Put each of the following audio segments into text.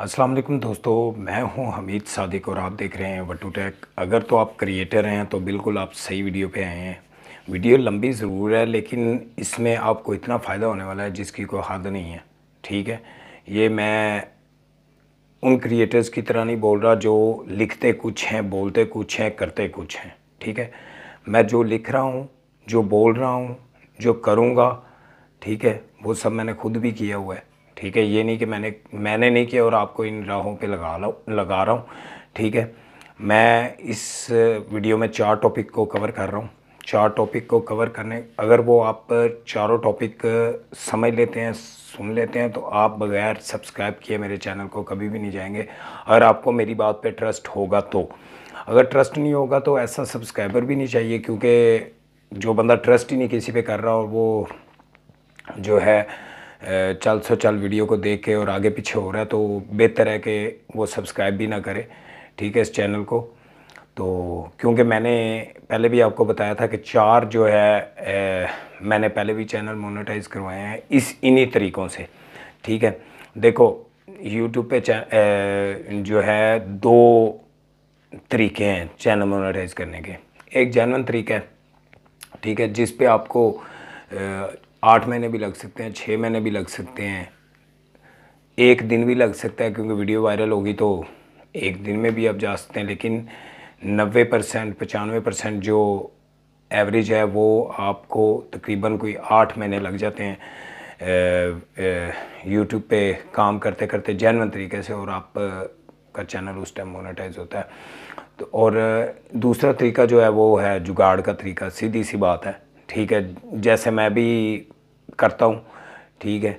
अस्सलाम वालेकुम दोस्तों मैं हूं हमीद सादिक और आप देख रहे हैं वटू टेक अगर तो आप क्रिएटर हैं तो बिल्कुल आप सही वीडियो पे आए हैं वीडियो लंबी ज़रूर है लेकिन इसमें आपको इतना फ़ायदा होने वाला है जिसकी कोई हद नहीं है ठीक है ये मैं उन क्रिएटर्स की तरह नहीं बोल रहा जो लिखते कुछ हैं बोलते कुछ हैं करते कुछ हैं ठीक है मैं जो लिख रहा हूँ जो बोल रहा हूँ जो करूँगा ठीक है वो सब मैंने खुद भी किया हुआ है ठीक है ये नहीं कि मैंने मैंने नहीं किया और आपको इन राहों पे लगा लो लगा रहा हूँ ठीक है मैं इस वीडियो में चार टॉपिक को कवर कर रहा हूँ चार टॉपिक को कवर करने अगर वो आप चारों टॉपिक समझ लेते हैं सुन लेते हैं तो आप बगैर सब्सक्राइब किए मेरे चैनल को कभी भी नहीं जाएंगे अगर आपको मेरी बात पे ट्रस्ट होगा तो अगर ट्रस्ट नहीं होगा तो ऐसा सब्सक्राइबर भी नहीं चाहिए क्योंकि जो बंदा ट्रस्ट ही नहीं किसी पे कर रहा और वो जो है चल सौ चल वीडियो को देख के और आगे पीछे हो रहा है तो बेहतर है कि वो सब्सक्राइब भी ना करे ठीक है इस चैनल को तो क्योंकि मैंने पहले भी आपको बताया था कि चार जो है ए, मैंने पहले भी चैनल मोनेटाइज करवाए हैं इस इन्हीं तरीक़ों से ठीक है देखो यूट्यूब पे ए, जो है दो तरीके हैं चैनल मोनेटाइज करने के एक जैनवन तरीका है ठीक है जिस पे आपको ए, आठ महीने भी लग सकते हैं छः महीने भी लग सकते हैं एक दिन भी लग सकता है क्योंकि वीडियो वायरल होगी तो एक दिन में भी आप जा सकते हैं लेकिन नब्बे परसेंट पचानवे परसेंट जो एवरेज है वो आपको तकरीबन कोई आठ महीने लग जाते हैं यूट्यूब पे काम करते करते जैनवन तरीके से और आप का चैनल उस टाइम मोनेटाइज होता है तो और दूसरा तरीका जो है वो है जुगाड़ का तरीका सीधी सी बात है ठीक है जैसे मैं भी करता हूँ ठीक है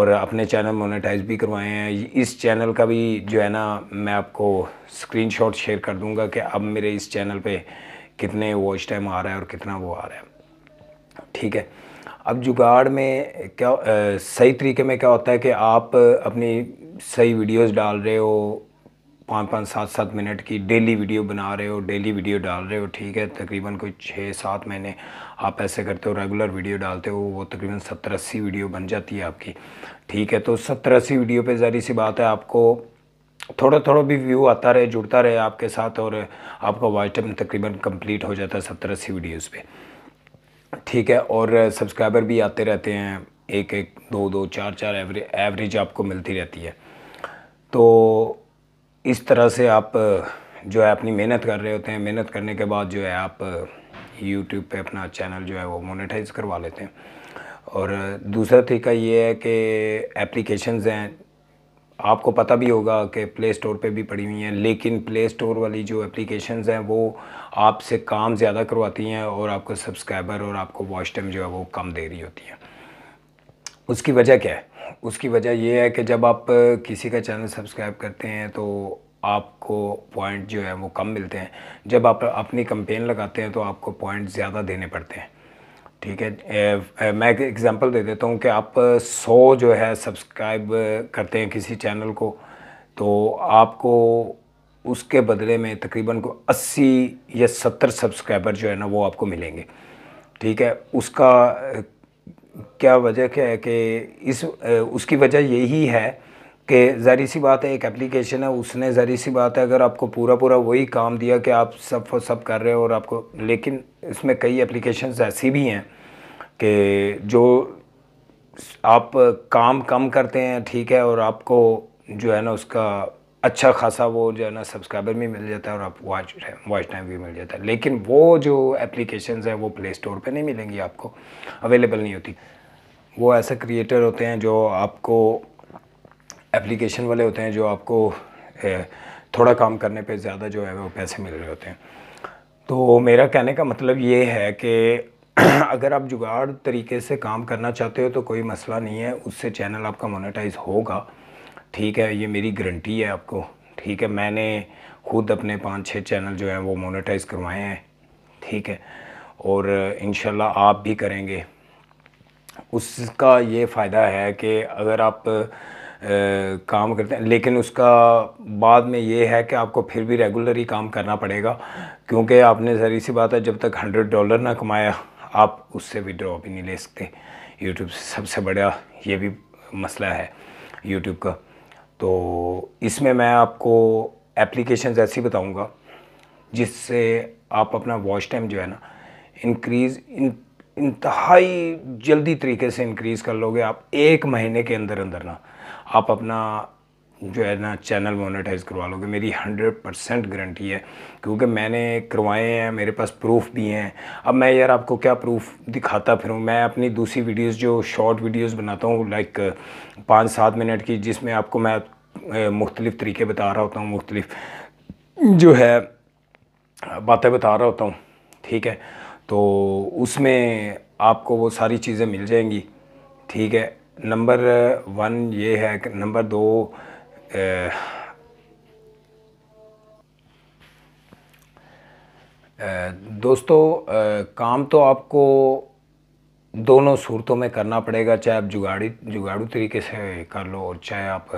और अपने चैनल मोनेटाइज भी करवाए हैं इस चैनल का भी जो है ना मैं आपको स्क्रीनशॉट शेयर कर दूंगा कि अब मेरे इस चैनल पे कितने वॉच टाइम आ रहा है और कितना वो आ रहा है ठीक है अब जुगाड़ में क्या आ, सही तरीके में क्या होता है कि आप अपनी सही वीडियोस डाल रहे हो पाँच पाँच सात सात मिनट की डेली वीडियो बना रहे हो डेली वीडियो डाल रहे हो ठीक है तकरीबन कोई छः सात महीने आप ऐसे करते हो रेगुलर वीडियो डालते हो वो तकरीबन सत्तर अस्सी वीडियो बन जाती है आपकी ठीक है तो सत्तर अस्सी वीडियो पे जारी सी बात है आपको थोड़ा थोड़ा भी व्यू आता रहे जुड़ता रहे आपके साथ और आपका वॉच टाइम तकरीबन कम्प्लीट हो जाता है सत्तर अस्सी वीडियोज़ पर ठीक है और सब्सक्राइबर भी आते रहते हैं एक एक दो दो चार चार एवरेज एवरेज आपको मिलती रहती है तो इस तरह से आप जो है अपनी मेहनत कर रहे होते हैं मेहनत करने के बाद जो है आप यूट्यूब पे अपना चैनल जो है वो मोनेटाइज करवा लेते हैं और दूसरा तरीका ये है कि एप्लीकेशंस हैं आपको पता भी होगा कि प्ले स्टोर पे भी पड़ी हुई हैं लेकिन प्ले स्टोर वाली जो एप्लीकेशंस हैं वो आपसे काम ज़्यादा करवाती हैं और आपको सब्सक्राइबर और आपको वॉच टाइम जो है वो कम दे रही होती हैं उसकी वजह क्या है उसकी वजह यह है कि जब आप किसी का चैनल सब्सक्राइब करते हैं तो आपको पॉइंट जो है वो कम मिलते हैं जब आप अपनी कंपेन लगाते हैं तो आपको पॉइंट ज़्यादा देने पड़ते हैं ठीक है ए, ए, uh, मैं एक एग्ज़ाम्पल दे देता हूँ कि आप सौ जो है सब्सक्राइब करते हैं किसी चैनल को तो आपको उसके बदले में तकरीबन को 80 या 70 सब्सक्राइबर जो है ना वो आपको मिलेंगे ठीक है उसका क्या वजह क्या है कि इस उसकी वजह यही है कि जहरी सी बात है एक एप्लीकेशन है उसने जहरी सी बात है अगर आपको पूरा पूरा वही काम दिया कि आप सब फॉर सब कर रहे हो और आपको लेकिन इसमें कई एप्लीकेशंस ऐसी भी हैं कि जो आप काम कम करते हैं ठीक है और आपको जो है ना उसका अच्छा खासा वो जो है ना सब्सक्राइबर भी मिल जाता है और आप वॉच वॉच टाइम भी मिल जाता है लेकिन वो जो एप्लीकेशन है वो प्ले स्टोर पर नहीं मिलेंगी आपको अवेलेबल नहीं होती वो ऐसे क्रिएटर होते हैं जो आपको एप्लीकेशन वाले होते हैं जो आपको थोड़ा काम करने पे ज़्यादा जो है वो पैसे मिल रहे होते हैं तो मेरा कहने का मतलब ये है कि अगर आप जुगाड़ तरीके से काम करना चाहते हो तो कोई मसला नहीं है उससे चैनल आपका मोनेटाइज होगा ठीक है ये मेरी गारंटी है आपको ठीक है मैंने खुद अपने पाँच छः चैनल जो हैं वो मोनेटाइज करवाए हैं ठीक है और इन आप भी करेंगे उसका ये फ़ायदा है कि अगर आप आ, काम करते हैं लेकिन उसका बाद में ये है कि आपको फिर भी रेगुलर ही काम करना पड़ेगा क्योंकि आपने जरिए सी बात है जब तक हंड्रेड डॉलर ना कमाया आप उससे विड्रॉ भी नहीं ले सकते यूट्यूब से सबसे बड़ा ये भी मसला है यूट्यूब का तो इसमें मैं आपको एप्लीकेशंस ऐसी बताऊंगा जिससे आप अपना वॉच टाइम जो है ना इंक्रीज़ इन इंतहाई जल्दी तरीके से इंक्रीज़ कर लोगे आप एक महीने के अंदर अंदर ना आप अपना जो है ना चैनल मोनेटाइज करवा लोगे मेरी हंड्रेड परसेंट गारंटी है क्योंकि मैंने करवाए हैं मेरे पास प्रूफ भी हैं अब मैं यार आपको क्या प्रूफ दिखाता फिरूँ मैं अपनी दूसरी वीडियोस जो शॉर्ट वीडियोस बनाता हूँ लाइक पाँच सात मिनट की जिसमें आपको मैं मुख्तलिफ़ तरीके बता रहा होता हूँ मुख्तलिफ़ जो है बातें बता रहा होता हूँ ठीक है तो उसमें आपको वो सारी चीज़ें मिल जाएंगी ठीक है नंबर वन ये है कि नंबर दो ए, दोस्तों काम तो आपको दोनों सूरतों में करना पड़ेगा चाहे आप जुगाड़ी जुगाड़ू तरीके से कर लो और चाहे आप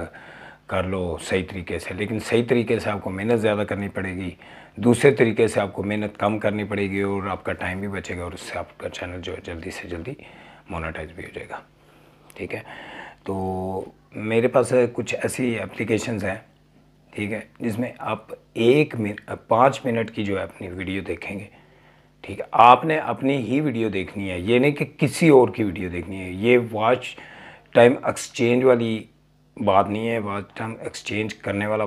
कर लो सही तरीके से लेकिन सही तरीके से आपको मेहनत ज़्यादा करनी पड़ेगी दूसरे तरीके से आपको मेहनत कम करनी पड़ेगी और आपका टाइम भी बचेगा और उससे आपका चैनल जो है जल्दी से जल्दी मोनाटाइज भी हो जाएगा ठीक है तो मेरे पास कुछ ऐसी एप्लीकेशन हैं ठीक है जिसमें आप एक मिनट पाँच मिनट की जो है अपनी वीडियो देखेंगे ठीक है आपने अपनी ही वीडियो देखनी है ये नहीं कि किसी और की वीडियो देखनी है ये वॉच टाइम एक्सचेंज वाली बात नहीं है बात टाइम एक्सचेंज करने वाला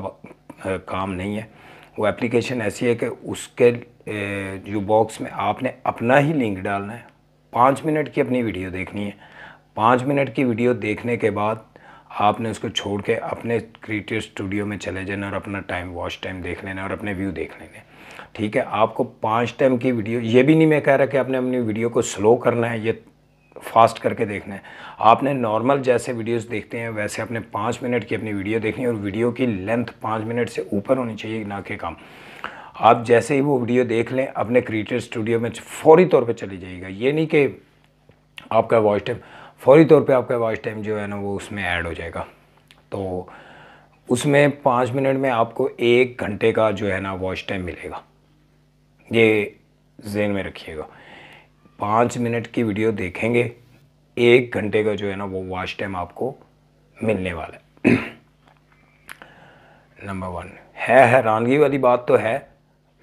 काम नहीं है वो एप्लीकेशन ऐसी है कि उसके जो बॉक्स में आपने अपना ही लिंक डालना है पाँच मिनट की अपनी वीडियो देखनी है पाँच मिनट की वीडियो देखने के बाद आपने उसको छोड़ के अपने क्रिएटिव स्टूडियो में चले जाना और अपना टाइम वॉच टाइम देख लेना और अपने व्यू देख लेने ठीक है आपको पाँच टाइम की वीडियो ये भी नहीं मैं कह रहा कि आपने अपनी वीडियो को स्लो करना है ये फास्ट करके देखना है आपने नॉर्मल जैसे वीडियोस देखते हैं वैसे आपने पाँच मिनट की अपनी वीडियो देखनी है और वीडियो की लेंथ पाँच मिनट से ऊपर होनी चाहिए ना के काम आप जैसे ही वो वीडियो देख लें अपने क्रिएटर स्टूडियो में फौरी तौर पर चली जाइएगा ये नहीं कि आपका वॉइस टाइम फौरी तौर पर आपका वॉइस टाइम जो है ना वो उसमें ऐड हो जाएगा तो उसमें पाँच मिनट में आपको एक घंटे का जो है ना वॉइस टाइम मिलेगा ये जेन में रखिएगा पाँच मिनट की वीडियो देखेंगे एक घंटे का जो है ना वो वॉच टाइम आपको मिलने वाला है नंबर वन है हैरानगी वाली बात तो है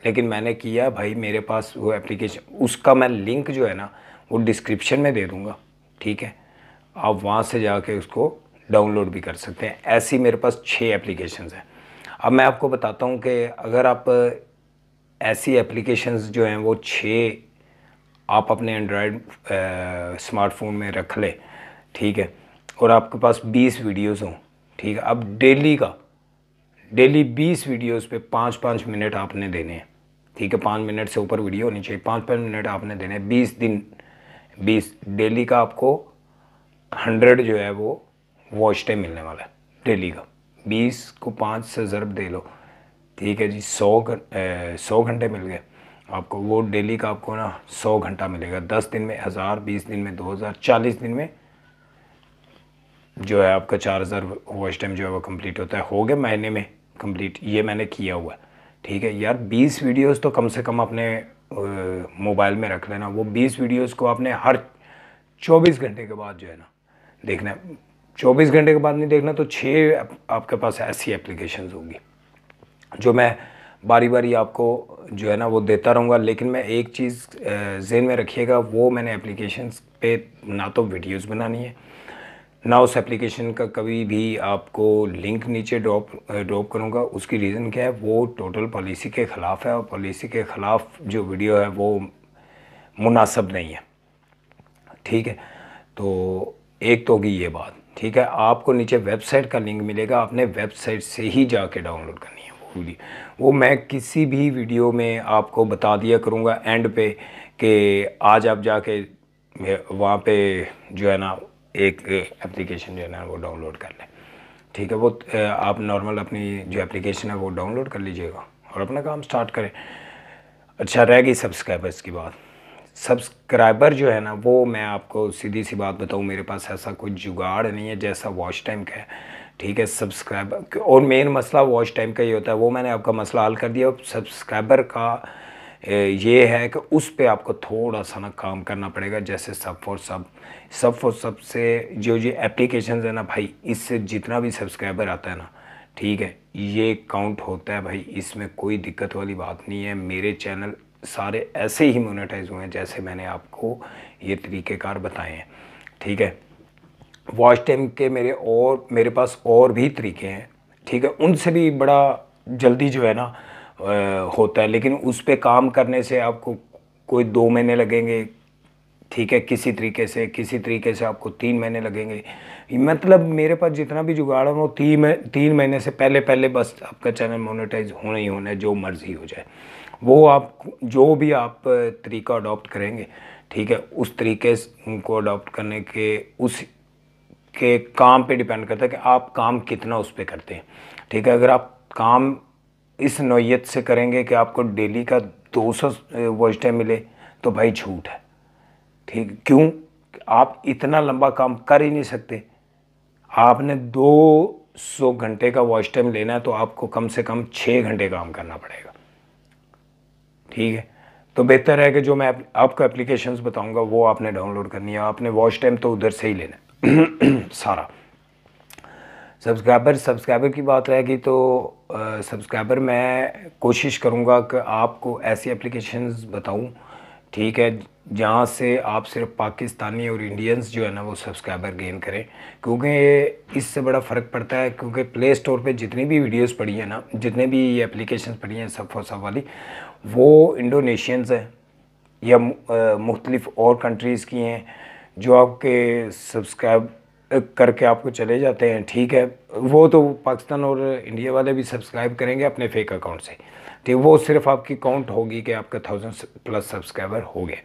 लेकिन मैंने किया भाई मेरे पास वो एप्लीकेशन उसका मैं लिंक जो है ना वो डिस्क्रिप्शन में दे दूँगा ठीक है आप वहाँ से जाके उसको डाउनलोड भी कर सकते हैं ऐसी मेरे पास छः एप्लीकेशन हैं अब मैं आपको बताता हूँ कि अगर आप ऐसी एप्लीकेशंस जो हैं वो छः आप अपने एंड्रॉयड स्मार्टफोन में रख लें ठीक है और आपके पास 20 वीडियोस हों ठीक है अब डेली का डेली 20 वीडियोस पे पाँच पाँच मिनट आपने देने हैं ठीक है पाँच मिनट से ऊपर वीडियो होनी चाहिए पाँच पाँच मिनट आपने देने हैं बीस दिन बीस डेली का आपको हंड्रेड जो है वो वॉच टाइम मिलने वाला है डेली का बीस को पाँच से ज़रब दे लो ठीक है जी सौ सौ घंटे मिल गए आपको वो डेली का आपको ना सौ घंटा मिलेगा दस दिन में हज़ार बीस दिन में दो हज़ार चालीस दिन में जो है आपका चार हज़ार वॉच टाइम जो है वो कंप्लीट होता है हो गया महीने में कंप्लीट ये मैंने किया हुआ ठीक है यार बीस वीडियोस तो कम से कम अपने मोबाइल में रख लेना वो बीस वीडियोज़ को आपने हर चौबीस घंटे के बाद जो है ना देखना चौबीस घंटे के बाद नहीं देखना तो छः आपके पास ऐसी एप्लीकेशन होंगी जो मैं बारी बारी आपको जो है ना वो देता रहूँगा लेकिन मैं एक चीज़ जेन में रखिएगा वो मैंने एप्लीकेशन पे ना तो वीडियोस बनानी है ना उस एप्लीकेशन का कभी भी आपको लिंक नीचे ड्रॉप ड्रॉप करूँगा उसकी रीज़न क्या है वो टोटल पॉलिसी के ख़िलाफ़ है और पॉलिसी के ख़िलाफ़ जो वीडियो है वो मुनासब नहीं है ठीक है तो एक तो होगी ये बात ठीक है आपको नीचे वेबसाइट का लिंक मिलेगा आपने वेबसाइट से ही जाके डाउनलोड करनी है खुली वो मैं किसी भी वीडियो में आपको बता दिया करूँगा एंड पे कि आज आप जाके वहाँ पे जो है ना एक एप्लीकेशन जो है ना वो डाउनलोड कर लें ठीक है वो आप नॉर्मल अपनी जो एप्लीकेशन है वो डाउनलोड कर लीजिएगा और अपना काम स्टार्ट करें अच्छा रह गई सब्सक्राइबर्स की बात सब्सक्राइबर जो है ना वो मैं आपको सीधी सी बात बताऊँ मेरे पास ऐसा कोई जुगाड़ नहीं है जैसा वॉच टाइम का है ठीक है सब्सक्राइबर और मेन मसला वॉच टाइम का ही होता है वो मैंने आपका मसला हल कर दिया सब्सक्राइबर का ये है कि उस पर आपको थोड़ा सा ना काम करना पड़ेगा जैसे सब फॉर सब सब फॉर सब से जो ये एप्लीकेशन है ना भाई इससे जितना भी सब्सक्राइबर आता है ना ठीक है ये काउंट होता है भाई इसमें कोई दिक्कत वाली बात नहीं है मेरे चैनल सारे ऐसे ही मोनेटाइज हुए हैं जैसे मैंने आपको ये तरीक़ेकार बताए हैं ठीक है वॉच टाइम के मेरे और मेरे पास और भी तरीके हैं ठीक है उनसे भी बड़ा जल्दी जो है ना होता है लेकिन उस पर काम करने से आपको कोई दो महीने लगेंगे ठीक है किसी तरीके से किसी तरीके से आपको तीन महीने लगेंगे मतलब मेरे पास जितना भी जुगाड़ वो तीन तीन महीने से पहले पहले बस आपका चैनल मोनेटाइज होना ही होना है जो मर्ज़ी हो जाए वो आप जो भी आप तरीका अडॉप्ट करेंगे ठीक है उस तरीके को अडॉप्ट करने के उस के काम पे डिपेंड करता है कि आप काम कितना उस पर करते हैं ठीक है अगर आप काम इस नोयत से करेंगे कि आपको डेली का 200 सौ वॉच टाइम मिले तो भाई झूठ है ठीक क्यों आप इतना लंबा काम कर ही नहीं सकते आपने 200 घंटे का वॉच टाइम लेना है तो आपको कम से कम छः घंटे काम करना पड़ेगा ठीक है तो बेहतर है कि जो मैं आपको एप्लीकेशंस बताऊंगा वो आपने डाउनलोड करनी है आपने वॉच टाइम तो उधर से ही लेना है सारा सब्सक्राइबर सब्सक्राइबर की बात रहेगी तो सब्सक्राइबर मैं कोशिश करूँगा कि आपको ऐसी एप्लीकेशन बताऊँ ठीक है जहाँ से आप सिर्फ पाकिस्तानी और इंडियंस जो है ना वो सब्सक्राइबर गेन करें क्योंकि इससे बड़ा फ़र्क पड़ता है क्योंकि प्ले स्टोर पे जितनी भी वीडियोस पड़ी हैं ना जितने भी ये एप्लीकेशन पड़ी हैं सब फोसा वाली वो इंडोनेशियंस हैं या मुख्तलिफ़ और कंट्रीज़ की हैं जो आपके सब्सक्राइब करके आपको चले जाते हैं ठीक है वो तो पाकिस्तान और इंडिया वाले भी सब्सक्राइब करेंगे अपने फेक अकाउंट से ठीक वो सिर्फ आपकी काउंट होगी कि आपका थाउजेंड प्लस सब्सक्राइबर हो गए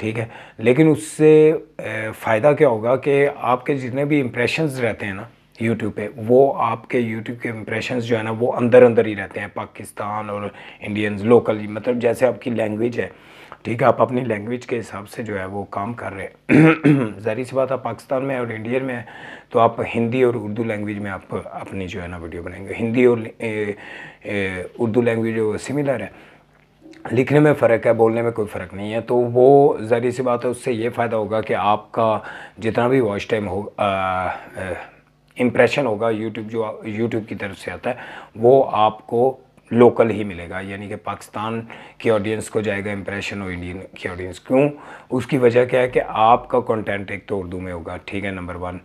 ठीक है लेकिन उससे फ़ायदा क्या होगा कि आपके जितने भी इम्प्रेशंस रहते हैं ना यूट्यूब पे वो आपके यूट्यूब के इम्प्रेशंस जो है ना वो अंदर अंदर ही रहते हैं पाकिस्तान और इंडियंस लोकल मतलब जैसे आपकी लैंग्वेज है ठीक है आप अपनी लैंग्वेज के हिसाब से जो है वो काम कर रहे हैं ज़हरी सी बात आप पाकिस्तान में और इंडिया में तो आप हिंदी और उर्दू लैंग्वेज में आप अपनी जो है ना वीडियो बनाएंगे हिंदी और उर्दू लैंग्वेज सिमिलर है लिखने में फ़र्क है बोलने में कोई फ़र्क नहीं है तो वो ज़हरी सी बात है उससे ये फ़ायदा होगा कि आपका जितना भी वॉइस टाइम हो इम्प्रेशन होगा यूट्यूब जो यूट्यूब की तरफ से आता है वो आपको लोकल ही मिलेगा यानी कि पाकिस्तान के ऑडियंस को जाएगा इंप्रेशन और इंडियन की ऑडियंस क्यों उसकी वजह क्या है कि आपका कंटेंट एक तो उर्दू में होगा ठीक है नंबर वन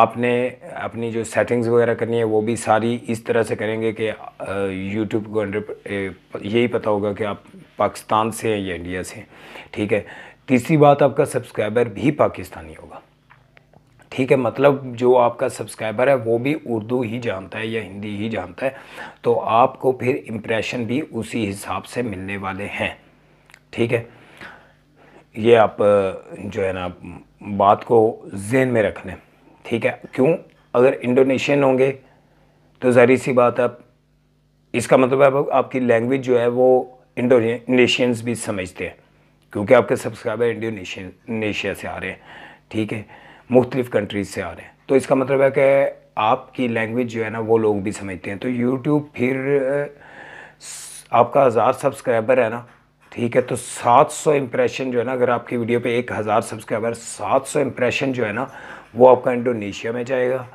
आपने अपनी जो सेटिंग्स वगैरह करनी है वो भी सारी इस तरह से करेंगे कि यूट्यूब को यही पता होगा कि आप पाकिस्तान से हैं या इंडिया से हैं ठीक है तीसरी बात आपका सब्सक्राइबर भी पाकिस्तानी होगा ठीक है मतलब जो आपका सब्सक्राइबर है वो भी उर्दू ही जानता है या हिंदी ही जानता है तो आपको फिर इम्प्रेशन भी उसी हिसाब से मिलने वाले हैं ठीक है ये आप जो है ना बात को जेन में रख लें ठीक है क्यों अगर इंडोनेशियन होंगे तो जहरी सी बात आप इसका मतलब है आपकी लैंग्वेज जो है वो इंडोनेशियंस भी समझते हैं क्योंकि आपके सब्सक्राइबर इंडोनेशिया नेशिया से आ रहे हैं ठीक है मुख्तलिफ़ कंट्रीज़ से आ रहे हैं तो इसका मतलब है कि आपकी लैंग्वेज जो है ना वो लोग भी समझते हैं तो यूट्यूब फिर आपका हज़ार सब्सक्राइबर है ना ठीक है तो 700 इम्प्रेशन जो है ना अगर आपकी वीडियो पे एक हज़ार सब्सक्राइबर 700 इम्प्रेशन जो है ना वो आपका इंडोनेशिया में जाएगा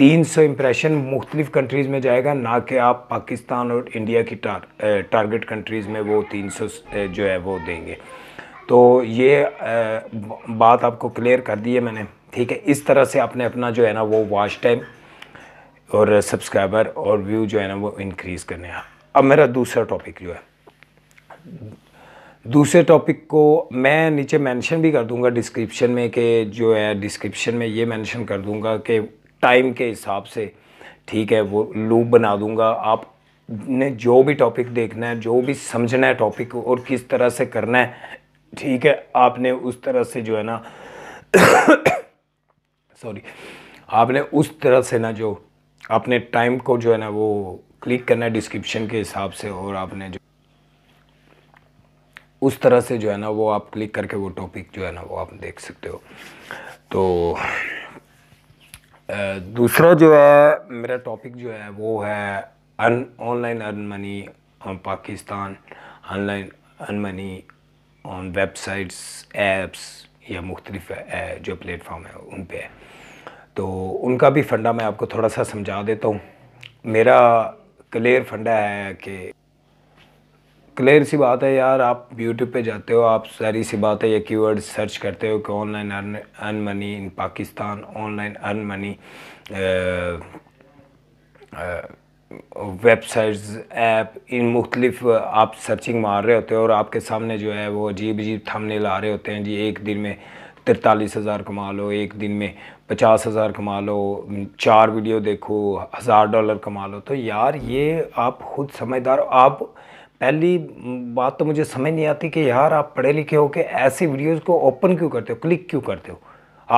300 इम्प्रेशन मुख्तलिफ़ कंट्रीज़ में जाएगा ना कि आप पाकिस्तान और इंडिया की टार, टारगेट कंट्रीज़ में वो 300 जो है वो देंगे तो ये बात आपको क्लियर कर दी है मैंने ठीक है इस तरह से आपने अपना जो है ना वो वॉच टाइम और सब्सक्राइबर और व्यू जो है ना वो इनक्रीज़ करने हैं अब मेरा दूसरा टॉपिक जो है दूसरे टॉपिक को मैं नीचे मेंशन भी कर दूंगा डिस्क्रिप्शन में कि जो है डिस्क्रिप्शन में ये मेंशन कर दूंगा कि टाइम के हिसाब से ठीक है वो लूप बना दूंगा आप ने जो भी टॉपिक देखना है जो भी समझना है टॉपिक और किस तरह से करना है ठीक है आपने उस तरह से जो है ना सॉरी आपने उस तरह से ना जो आपने टाइम को जो है ना वो क्लिक करना है डिस्क्रिप्शन के हिसाब से और आपने जो उस तरह से जो है ना वो आप क्लिक करके वो टॉपिक जो है ना वो आप देख सकते हो तो दूसरा जो है मेरा टॉपिक जो है वो है अन online earn money on Pakistan online earn money on websites apps या मुख्तलिफ जो प्लेटफॉर्म है उन पे है तो उनका भी फंडा मैं आपको थोड़ा सा समझा देता हूँ मेरा क्लियर फंडा है कि क्लियर सी बात है यार आप यूट्यूब पे जाते हो आप सारी सी बात है या कीवर्ड सर्च करते हो कि online earn earn money in Pakistan online earn money websites app इन मुख्तलिफ आप सर्चिंग मार रहे होते हो और आपके सामने जो है वो अजीब अजीब थंबनेल आ रहे होते हैं जी एक दिन में तिरतालीस हज़ार कमा लो एक दिन में पचास हज़ार कमा लो चार वीडियो देखो हज़ार डॉलर कमा लो तो यार ये आप खुद समझदार आप पहली बात तो मुझे समझ नहीं आती कि यार आप पढ़े लिखे हो कि ऐसी वीडियोज़ को ओपन क्यों करते हो क्लिक क्यों करते हो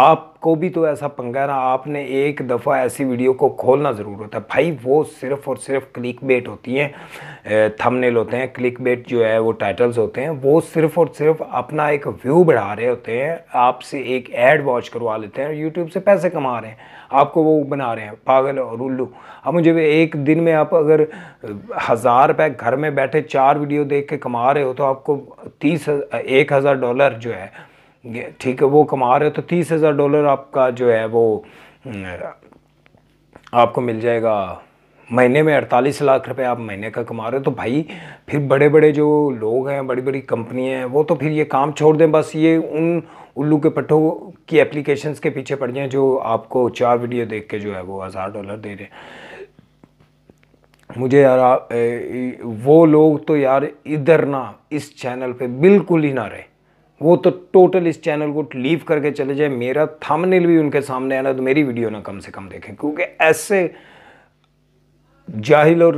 आपको भी तो ऐसा पंगा है ना आपने एक दफ़ा ऐसी वीडियो को खोलना ज़रूर होता है भाई वो सिर्फ़ और सिर्फ क्लिक बेट होती हैं थंबनेल होते हैं क्लिक बेट जो है वो टाइटल्स होते हैं वो सिर्फ़ और सिर्फ अपना एक व्यू बढ़ा रहे होते हैं आपसे एक ऐड वॉच करवा लेते हैं यूट्यूब से पैसे कमा रहे हैं आपको वो बना रहे हैं पागल और उल्लू अब मुझे एक दिन में आप अगर हज़ार रुपये घर में बैठे चार वीडियो देख के कमा रहे हो तो आपको तीस एक हज़ार डॉलर जो है ठीक है वो कमा रहे हो तो तीस हज़ार डॉलर आपका जो है वो आपको मिल जाएगा महीने में अड़तालीस लाख रुपए आप महीने का कमा रहे हो तो भाई फिर बड़े बड़े जो लोग हैं बड़ी बड़ी कंपनियां हैं वो तो फिर ये काम छोड़ दें बस ये उन उल्लू के पट्टों की एप्लीकेशंस के पीछे पड़ जाएँ जो आपको चार वीडियो देख के जो है वो हज़ार डॉलर दे रहे हैं मुझे यार वो लोग तो यार इधर ना इस चैनल पे बिल्कुल ही ना रहे वो तो टोटल इस चैनल को लीव करके चले जाए मेरा थंबनेल भी उनके सामने आना तो मेरी वीडियो ना कम से कम देखें क्योंकि ऐसे जाहिल और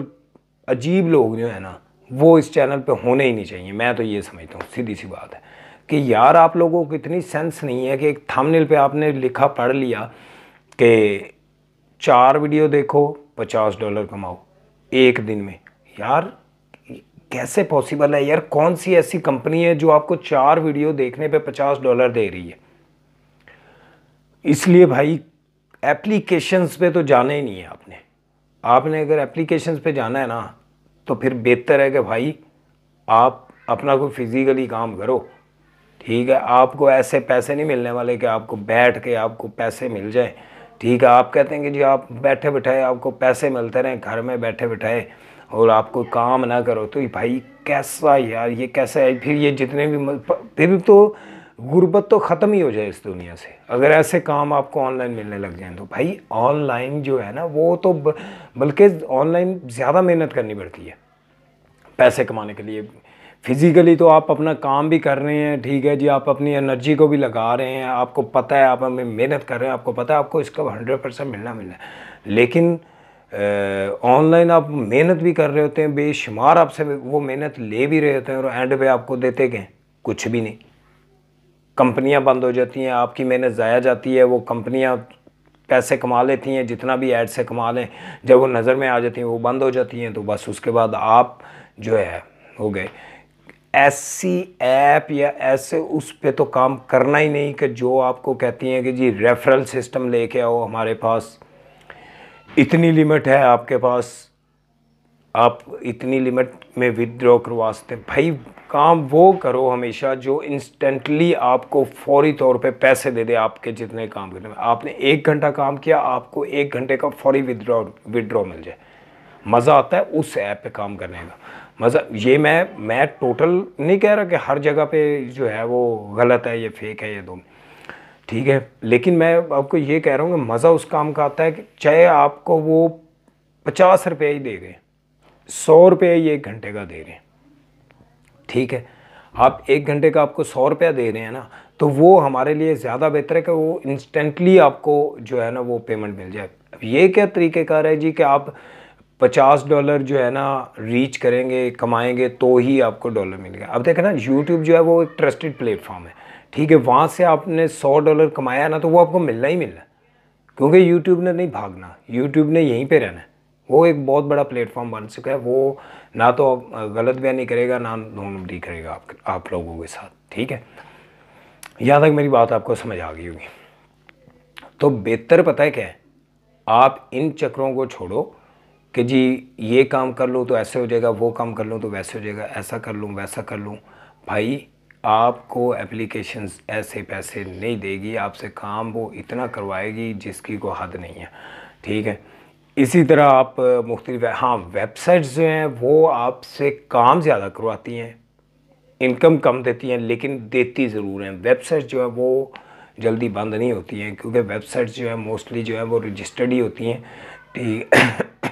अजीब लोग जो है ना वो इस चैनल पे होने ही नहीं चाहिए मैं तो ये समझता हूँ सीधी सी बात है कि यार आप लोगों को इतनी सेंस नहीं है कि एक थमनिल पर आपने लिखा पढ़ लिया कि चार वीडियो देखो पचास डॉलर कमाओ एक दिन में यार कैसे पॉसिबल है यार कौन सी ऐसी कंपनी है जो आपको चार वीडियो देखने पे पचास डॉलर दे रही है इसलिए भाई एप्लीकेशंस पे तो जाना ही नहीं है आपने आपने अगर एप्लीकेशंस पे जाना है ना तो फिर बेहतर है कि भाई आप अपना कोई फिज़िकली काम करो ठीक है आपको ऐसे पैसे नहीं मिलने वाले कि आपको बैठ के आपको पैसे मिल जाए ठीक है आप कहते हैं कि जी आप बैठे बैठाए आपको पैसे मिलते रहें घर में बैठे बैठाए और आप कोई काम ना करो तो भाई कैसा यार ये कैसा है फिर ये जितने भी फिर तो गुर्बत तो ख़त्म ही हो जाए इस दुनिया से अगर ऐसे काम आपको ऑनलाइन मिलने लग जाए तो भाई ऑनलाइन जो है ना वो तो बल्कि ऑनलाइन ज़्यादा मेहनत करनी पड़ती है पैसे कमाने के लिए फिज़िकली तो आप अपना काम भी कर रहे हैं ठीक है जी आप अपनी एनर्जी को भी लगा रहे हैं आपको पता है आप हमें मेहनत कर रहे हैं आपको पता है आपको इसका हंड्रेड परसेंट मिलना मिलना है लेकिन ऑनलाइन आप मेहनत भी कर रहे होते हैं बेशुमार आपसे वो मेहनत ले भी रहे होते हैं और एंड पे आपको देते गए कुछ भी नहीं कंपनियां बंद हो जाती हैं आपकी मेहनत ज़ाया जाती है वो कंपनियां पैसे कमा लेती हैं जितना भी ऐड से कमा लें जब वो नज़र में आ जाती हैं वो बंद हो जाती हैं तो बस उसके बाद आप जो है हो गए ऐसी ऐप या ऐसे उस पर तो काम करना ही नहीं कि जो आपको कहती हैं कि जी रेफरल सिस्टम लेके आओ हमारे पास इतनी लिमिट है आपके पास आप इतनी लिमिट में विदड्रॉ करवा सकते भाई काम वो करो हमेशा जो इंस्टेंटली आपको फौरी तौर पे पैसे दे दे आपके जितने काम करने में आपने एक घंटा काम किया आपको एक घंटे का फौरी विदड्रॉ विदड्रॉ मिल जाए मज़ा आता है उस ऐप पे काम करने का मज़ा ये मैं मैं टोटल नहीं कह रहा कि हर जगह पे जो है वो गलत है ये फेक है ये दो ठीक है लेकिन मैं आपको ये कह रहा हूँ कि मज़ा उस काम का आता है कि चाहे आपको वो पचास रुपये ही दे रहे सौ रुपये ही एक घंटे का दे रहे ठीक है आप एक घंटे का आपको सौ रुपया दे रहे हैं ना तो वो हमारे लिए ज़्यादा बेहतर है कि वो इंस्टेंटली आपको जो है ना वो पेमेंट मिल जाए अब ये क्या तरीक़ेकार है जी कि आप पचास डॉलर जो है ना रीच करेंगे कमाएंगे तो ही आपको डॉलर मिलेगा अब देखें ना यूट्यूब जो है वो एक ट्रस्टेड प्लेटफॉर्म है ठीक है वहाँ से आपने सौ डॉलर कमाया ना तो वो आपको मिलना ही मिलना क्योंकि यूट्यूब ने नहीं भागना यूट्यूब ने यहीं पर रहना है वो एक बहुत बड़ा प्लेटफॉर्म बन चुका है वो ना तो गलत नहीं करेगा ना धोनबडी करेगा आप आप लोगों के साथ ठीक है यहाँ तक मेरी बात आपको समझ आ गई होगी तो बेहतर पता है क्या है आप इन चक्रों को छोड़ो कि जी ये काम कर लूँ तो ऐसे हो जाएगा वो काम कर लूँ तो वैसे हो जाएगा ऐसा कर लूँ वैसा कर लूँ भाई आपको एप्लीकेशंस ऐसे पैसे नहीं देगी आपसे काम वो इतना करवाएगी जिसकी को हद नहीं है ठीक है इसी तरह आप मुख्त हाँ वेबसाइट्स जो हैं वो आपसे काम ज़्यादा करवाती हैं इनकम कम देती हैं लेकिन देती ज़रूर हैं वेबसाइट जो है वो जल्दी बंद नहीं होती हैं क्योंकि वेबसाइट जो है मोस्टली जो है वो रजिस्टर्ड ही होती हैं ठीक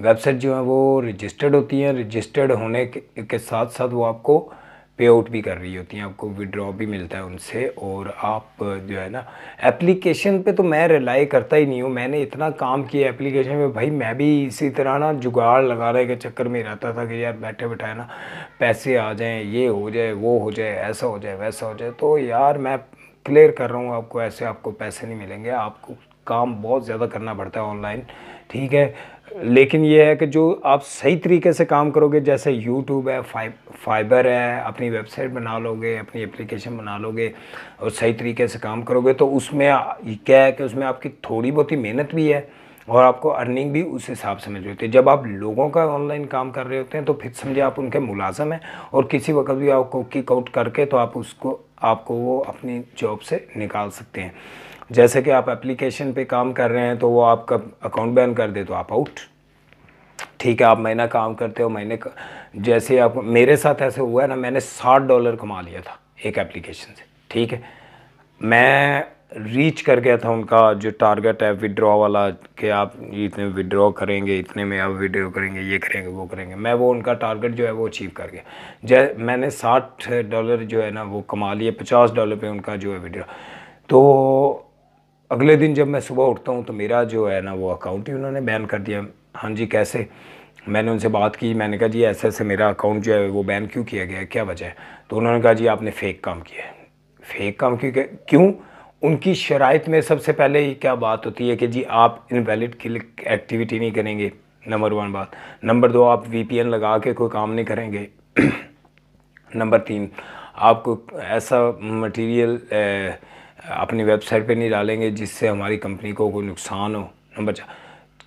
वेबसाइट जो है वो रजिस्टर्ड होती हैं रजिस्टर्ड होने के, के साथ साथ वो आपको पे आउट भी कर रही होती हैं आपको विड्रॉ भी मिलता है उनसे और आप जो है ना एप्लीकेशन पे तो मैं रिलाई करता ही नहीं हूँ मैंने इतना काम किया एप्लीकेशन में भाई मैं भी इसी तरह ना जुगाड़ लगाने के चक्कर में रहता था कि यार बैठे बैठे ना पैसे आ जाएँ ये हो जाए वो हो जाए ऐसा हो जाए वैसा हो जाए तो यार मैं क्लियर कर रहा हूँ आपको ऐसे आपको पैसे नहीं मिलेंगे आपको काम बहुत ज़्यादा करना पड़ता है ऑनलाइन ठीक है लेकिन ये है कि जो आप सही तरीके से काम करोगे जैसे यूट्यूब है फाइब फाइबर है अपनी वेबसाइट बना लोगे अपनी एप्लीकेशन बना लोगे और सही तरीके से काम करोगे तो उसमें क्या है कि उसमें आपकी थोड़ी बहुत ही मेहनत भी है और आपको अर्निंग भी उस हिसाब से मिल रही है जब आप लोगों का ऑनलाइन काम कर रहे होते हैं तो फिर समझे आप उनके मुलाजम हैं और किसी वक्त भी आपको किक आउट करके तो आप उसको आपको वो अपनी जॉब से निकाल सकते हैं जैसे कि आप एप्लीकेशन पे काम कर रहे हैं तो वो आपका अकाउंट बैन कर दे तो आप आउट ठीक है आप महीना काम करते हो महीने का जैसे आप मेरे साथ ऐसे हुआ है ना मैंने साठ डॉलर कमा लिया था एक एप्लीकेशन से ठीक है मैं रीच कर गया था उनका जो टारगेट है विड्रॉ वाला कि आप इतने विड्रॉ करेंगे इतने में आप विड्रॉ करेंगे ये करेंगे वो करेंगे मैं वो उनका टारगेट जो है वो अचीव कर गया जै मैंने साठ डॉलर जो है ना वो कमा लिए पचास डॉलर पे उनका जो है विड्रॉ तो अगले दिन जब मैं सुबह उठता हूँ तो मेरा जो है ना वो अकाउंट ही उन्होंने बैन कर दिया हाँ जी कैसे मैंने उनसे बात की मैंने कहा जी ऐसे ऐसे मेरा अकाउंट जो है वो बैन क्यों किया गया है क्या वजह है तो उन्होंने कहा जी आपने फ़ेक काम किया है फेक काम क्यों क्यों उनकी शराइत में सबसे पहले ही क्या बात होती है कि जी आप इनवैलिड क्लिक एक्टिविटी नहीं करेंगे नंबर वन बात नंबर दो आप वी लगा के कोई काम नहीं करेंगे नंबर तीन आपको ऐसा मटीरियल अपनी वेबसाइट पे नहीं डालेंगे जिससे हमारी कंपनी को कोई नुकसान हो नंबर चार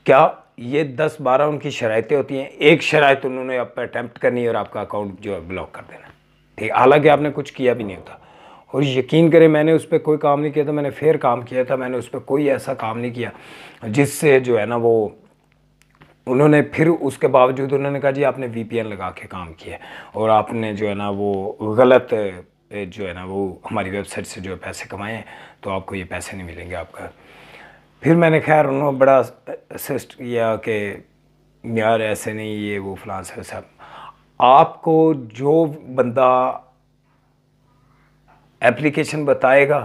क्या ये दस बारह उनकी शरायतें होती हैं एक शरात उन्होंने आप पर अटैम्प्ट करनी और आपका अकाउंट जो है ब्लॉक कर देना ठीक हालांकि आपने कुछ किया भी नहीं होता और यकीन करें मैंने उस पर कोई काम नहीं किया था मैंने फिर काम किया था मैंने उस पर कोई ऐसा काम नहीं किया जिससे जो है ना वो उन्होंने फिर उसके बावजूद उन्होंने कहा जी आपने वी लगा के काम किया और आपने जो है ना वो गलत जो है ना वो हमारी वेबसाइट से जो पैसे कमाएँ तो आपको ये पैसे नहीं मिलेंगे आपका फिर मैंने खैर उन्होंने बड़ा असिस्ट किया कि यार ऐसे नहीं ये वो फलां से सब आपको जो बंदा एप्लीकेशन बताएगा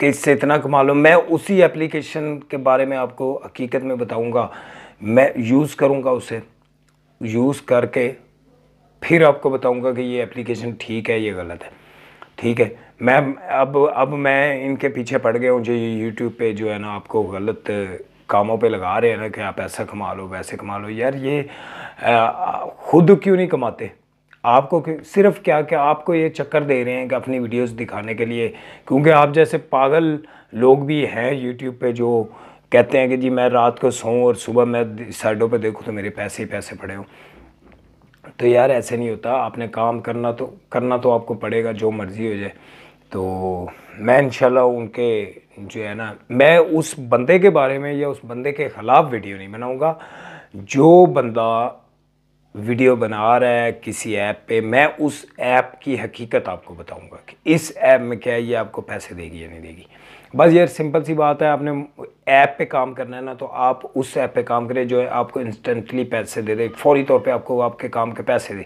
कि इससे इतना कमा लो मैं उसी एप्लीकेशन के बारे में आपको हकीकत में बताऊंगा मैं यूज़ करूंगा उसे यूज़ करके फिर आपको बताऊंगा कि ये एप्लीकेशन ठीक है ये गलत है ठीक है मैं अब अब मैं इनके पीछे पड़ गया हूँ जो ये यूट्यूब पे जो है ना आपको गलत कामों पे लगा रहे हैं ना कि आप ऐसा कमा लो वैसे कमा लो यार ये खुद क्यों नहीं कमाते आपको क्यों सिर्फ क्या क्या आपको ये चक्कर दे रहे हैं कि अपनी वीडियोज़ दिखाने के लिए क्योंकि आप जैसे पागल लोग भी हैं यूट्यूब पर जो कहते हैं कि जी मैं रात को सोऊं और सुबह मैं साइडों पे देखूं तो मेरे पैसे ही पैसे पड़े हों तो यार ऐसे नहीं होता आपने काम करना तो करना तो आपको पड़ेगा जो मर्ज़ी हो जाए तो मैं इंशाल्लाह उनके जो है ना मैं उस बंदे के बारे में या उस बंदे के ख़िलाफ़ वीडियो नहीं बनाऊँगा जो बंदा वीडियो बना रहा है किसी ऐप पे मैं उस ऐप की हकीकत आपको बताऊंगा कि इस ऐप में क्या है ये आपको पैसे देगी या नहीं देगी बस यार सिंपल सी बात है आपने ऐप पे काम करना है ना तो आप उस ऐप पे काम करें जो है आपको इंस्टेंटली पैसे दे दे फौरी तौर पे आपको आपके काम के पैसे दे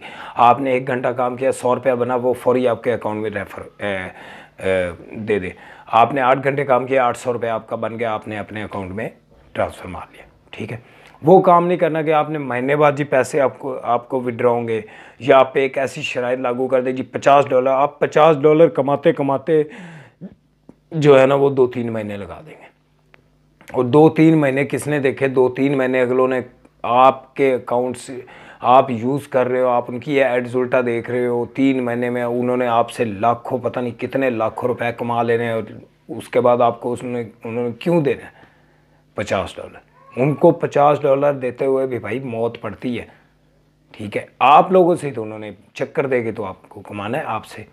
आपने एक घंटा काम किया सौ रुपया बना वो फौरी आपके अकाउंट में रेफर ए, ए, दे दे आपने आठ घंटे काम किया आठ सौ रुपया आपका बन गया आपने अपने अकाउंट में ट्रांसफ़र मार लिया ठीक है वो काम नहीं करना कि आपने महीने बाद जी पैसे आपको आपको विड्रॉ होंगे या आप एक ऐसी शराय लागू कर दे जी पचास डॉलर आप पचास डॉलर कमाते कमाते जो है ना वो दो तीन महीने लगा देंगे और दो तीन महीने किसने देखे दो तीन महीने अगलों ने आपके अकाउंट से आप यूज़ कर रहे हो आप उनकी एड्स उल्टा देख रहे हो तीन महीने में उन्होंने आपसे लाखों पता नहीं कितने लाखों रुपए कमा लेने और उसके बाद आपको उसने उन्होंने क्यों देना पचास डॉलर उनको पचास डॉलर देते हुए भी भाई मौत पड़ती है ठीक है आप लोगों से तो उन्होंने चक्कर देके तो आपको कमाना है आपसे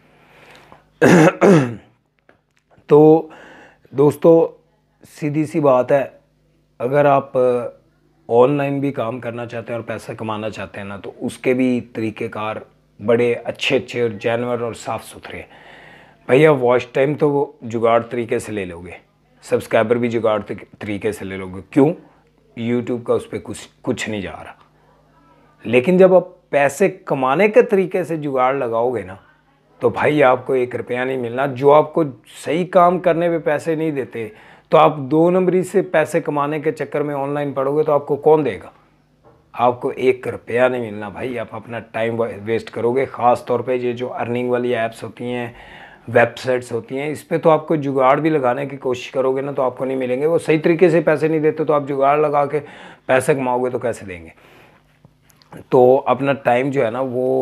तो दोस्तों सीधी सी बात है अगर आप ऑनलाइन भी काम करना चाहते हैं और पैसा कमाना चाहते हैं ना तो उसके भी तरीक़ेकार बड़े अच्छे अच्छे और जानवर और साफ़ सुथरे भैया वॉच टाइम तो वो जुगाड़ तरीके से ले लोगे सब्सक्राइबर भी जुगाड़ तरीके से ले लोगे क्यों यूट्यूब का उस पर कुछ कुछ नहीं जा रहा लेकिन जब आप पैसे कमाने के तरीके से जुगाड़ लगाओगे ना तो भाई आपको एक रुपया नहीं मिलना जो आपको सही काम करने पे पैसे नहीं देते तो आप दो नंबरी से पैसे कमाने के चक्कर में ऑनलाइन पढ़ोगे तो आपको कौन देगा आपको एक रुपया नहीं मिलना भाई आप अपना टाइम वेस्ट करोगे ख़ास तौर पे ये जो अर्निंग वाली ऐप्स होती हैं वेबसाइट्स होती हैं इस पर तो आपको जुगाड़ भी लगाने की कोशिश करोगे ना तो आपको नहीं मिलेंगे वो सही तरीके से पैसे नहीं देते तो आप जुगाड़ लगा के पैसे कमाओगे तो कैसे देंगे तो अपना टाइम जो है ना वो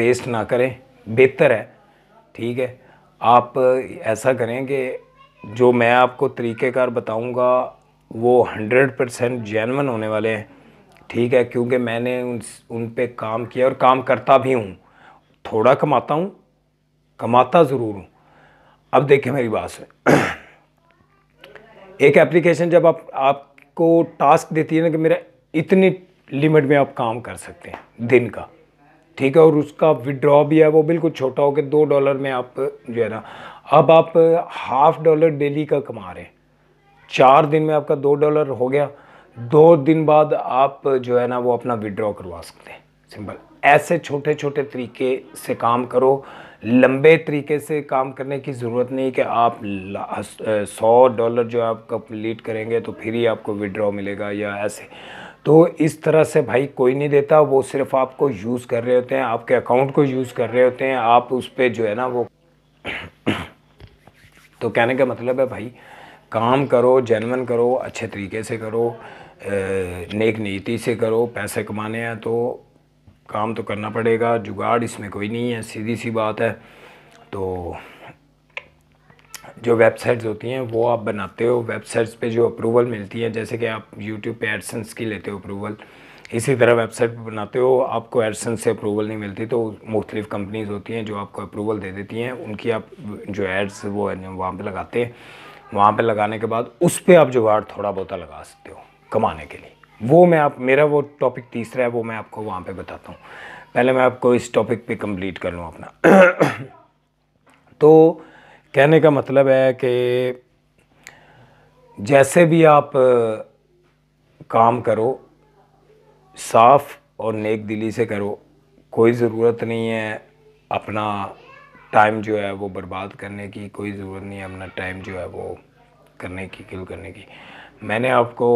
वेस्ट ना करें बेहतर है ठीक है आप ऐसा करें कि जो मैं आपको तरीक़ेकार बताऊंगा वो हंड्रेड परसेंट जैनवन होने वाले हैं ठीक है क्योंकि मैंने उन उन पर काम किया और काम करता भी हूँ थोड़ा कमाता हूँ कमाता ज़रूर हूँ अब देखें मेरी बात से एक एप्लीकेशन जब आप आपको टास्क देती है ना कि मेरा इतनी लिमिट में आप काम कर सकते हैं दिन का ठीक है और उसका विड्रॉ भी है वो बिल्कुल छोटा होकर दो डॉलर में आप जो है ना अब आप हाफ डॉलर डेली का कमा रहे हैं चार दिन में आपका दो डॉलर हो गया दो दिन बाद आप जो है ना वो अपना विड्रॉ करवा सकते हैं सिंपल ऐसे छोटे छोटे तरीके से काम करो लंबे तरीके से काम करने की ज़रूरत नहीं कि आप सौ डॉलर जो आप कंप्लीट करेंगे तो फिर ही आपको विड्रॉ मिलेगा या ऐसे तो इस तरह से भाई कोई नहीं देता वो सिर्फ आपको यूज़ कर रहे होते हैं आपके अकाउंट को यूज़ कर रहे होते हैं आप उस पर जो है ना वो तो कहने का मतलब है भाई काम करो जैनवन करो अच्छे तरीके से करो नेक नीति से करो पैसे कमाने हैं तो काम तो करना पड़ेगा जुगाड़ इसमें कोई नहीं है सीधी सी बात है तो जो वेबसाइट्स होती हैं वो आप बनाते हो वेबसाइट्स पे जो अप्रूवल मिलती है जैसे कि आप यूट्यूब पे एडसेंस की लेते हो अप्रूवल इसी तरह वेबसाइट पर बनाते हो आपको एडसेंस से अप्रूवल नहीं मिलती तो मुख्तलिफ कंपनीज़ होती हैं जो आपको अप्रूवल दे देती हैं उनकी आप जो एड्स वो वहाँ पर लगाते हैं वहाँ पर लगाने के बाद उस पर आप जुगाड़ थोड़ा बहुत लगा सकते हो कमाने के लिए वो मैं आप मेरा वो टॉपिक तीसरा है वो मैं आपको वहाँ पर बताता हूँ पहले मैं आपको इस टॉपिक पर कम्प्लीट कर लूँ अपना तो कहने का मतलब है कि जैसे भी आप काम करो साफ़ और नेक दिली से करो कोई ज़रूरत नहीं है अपना टाइम जो है वो बर्बाद करने की कोई ज़रूरत नहीं है अपना टाइम जो है वो करने की किल करने की मैंने आपको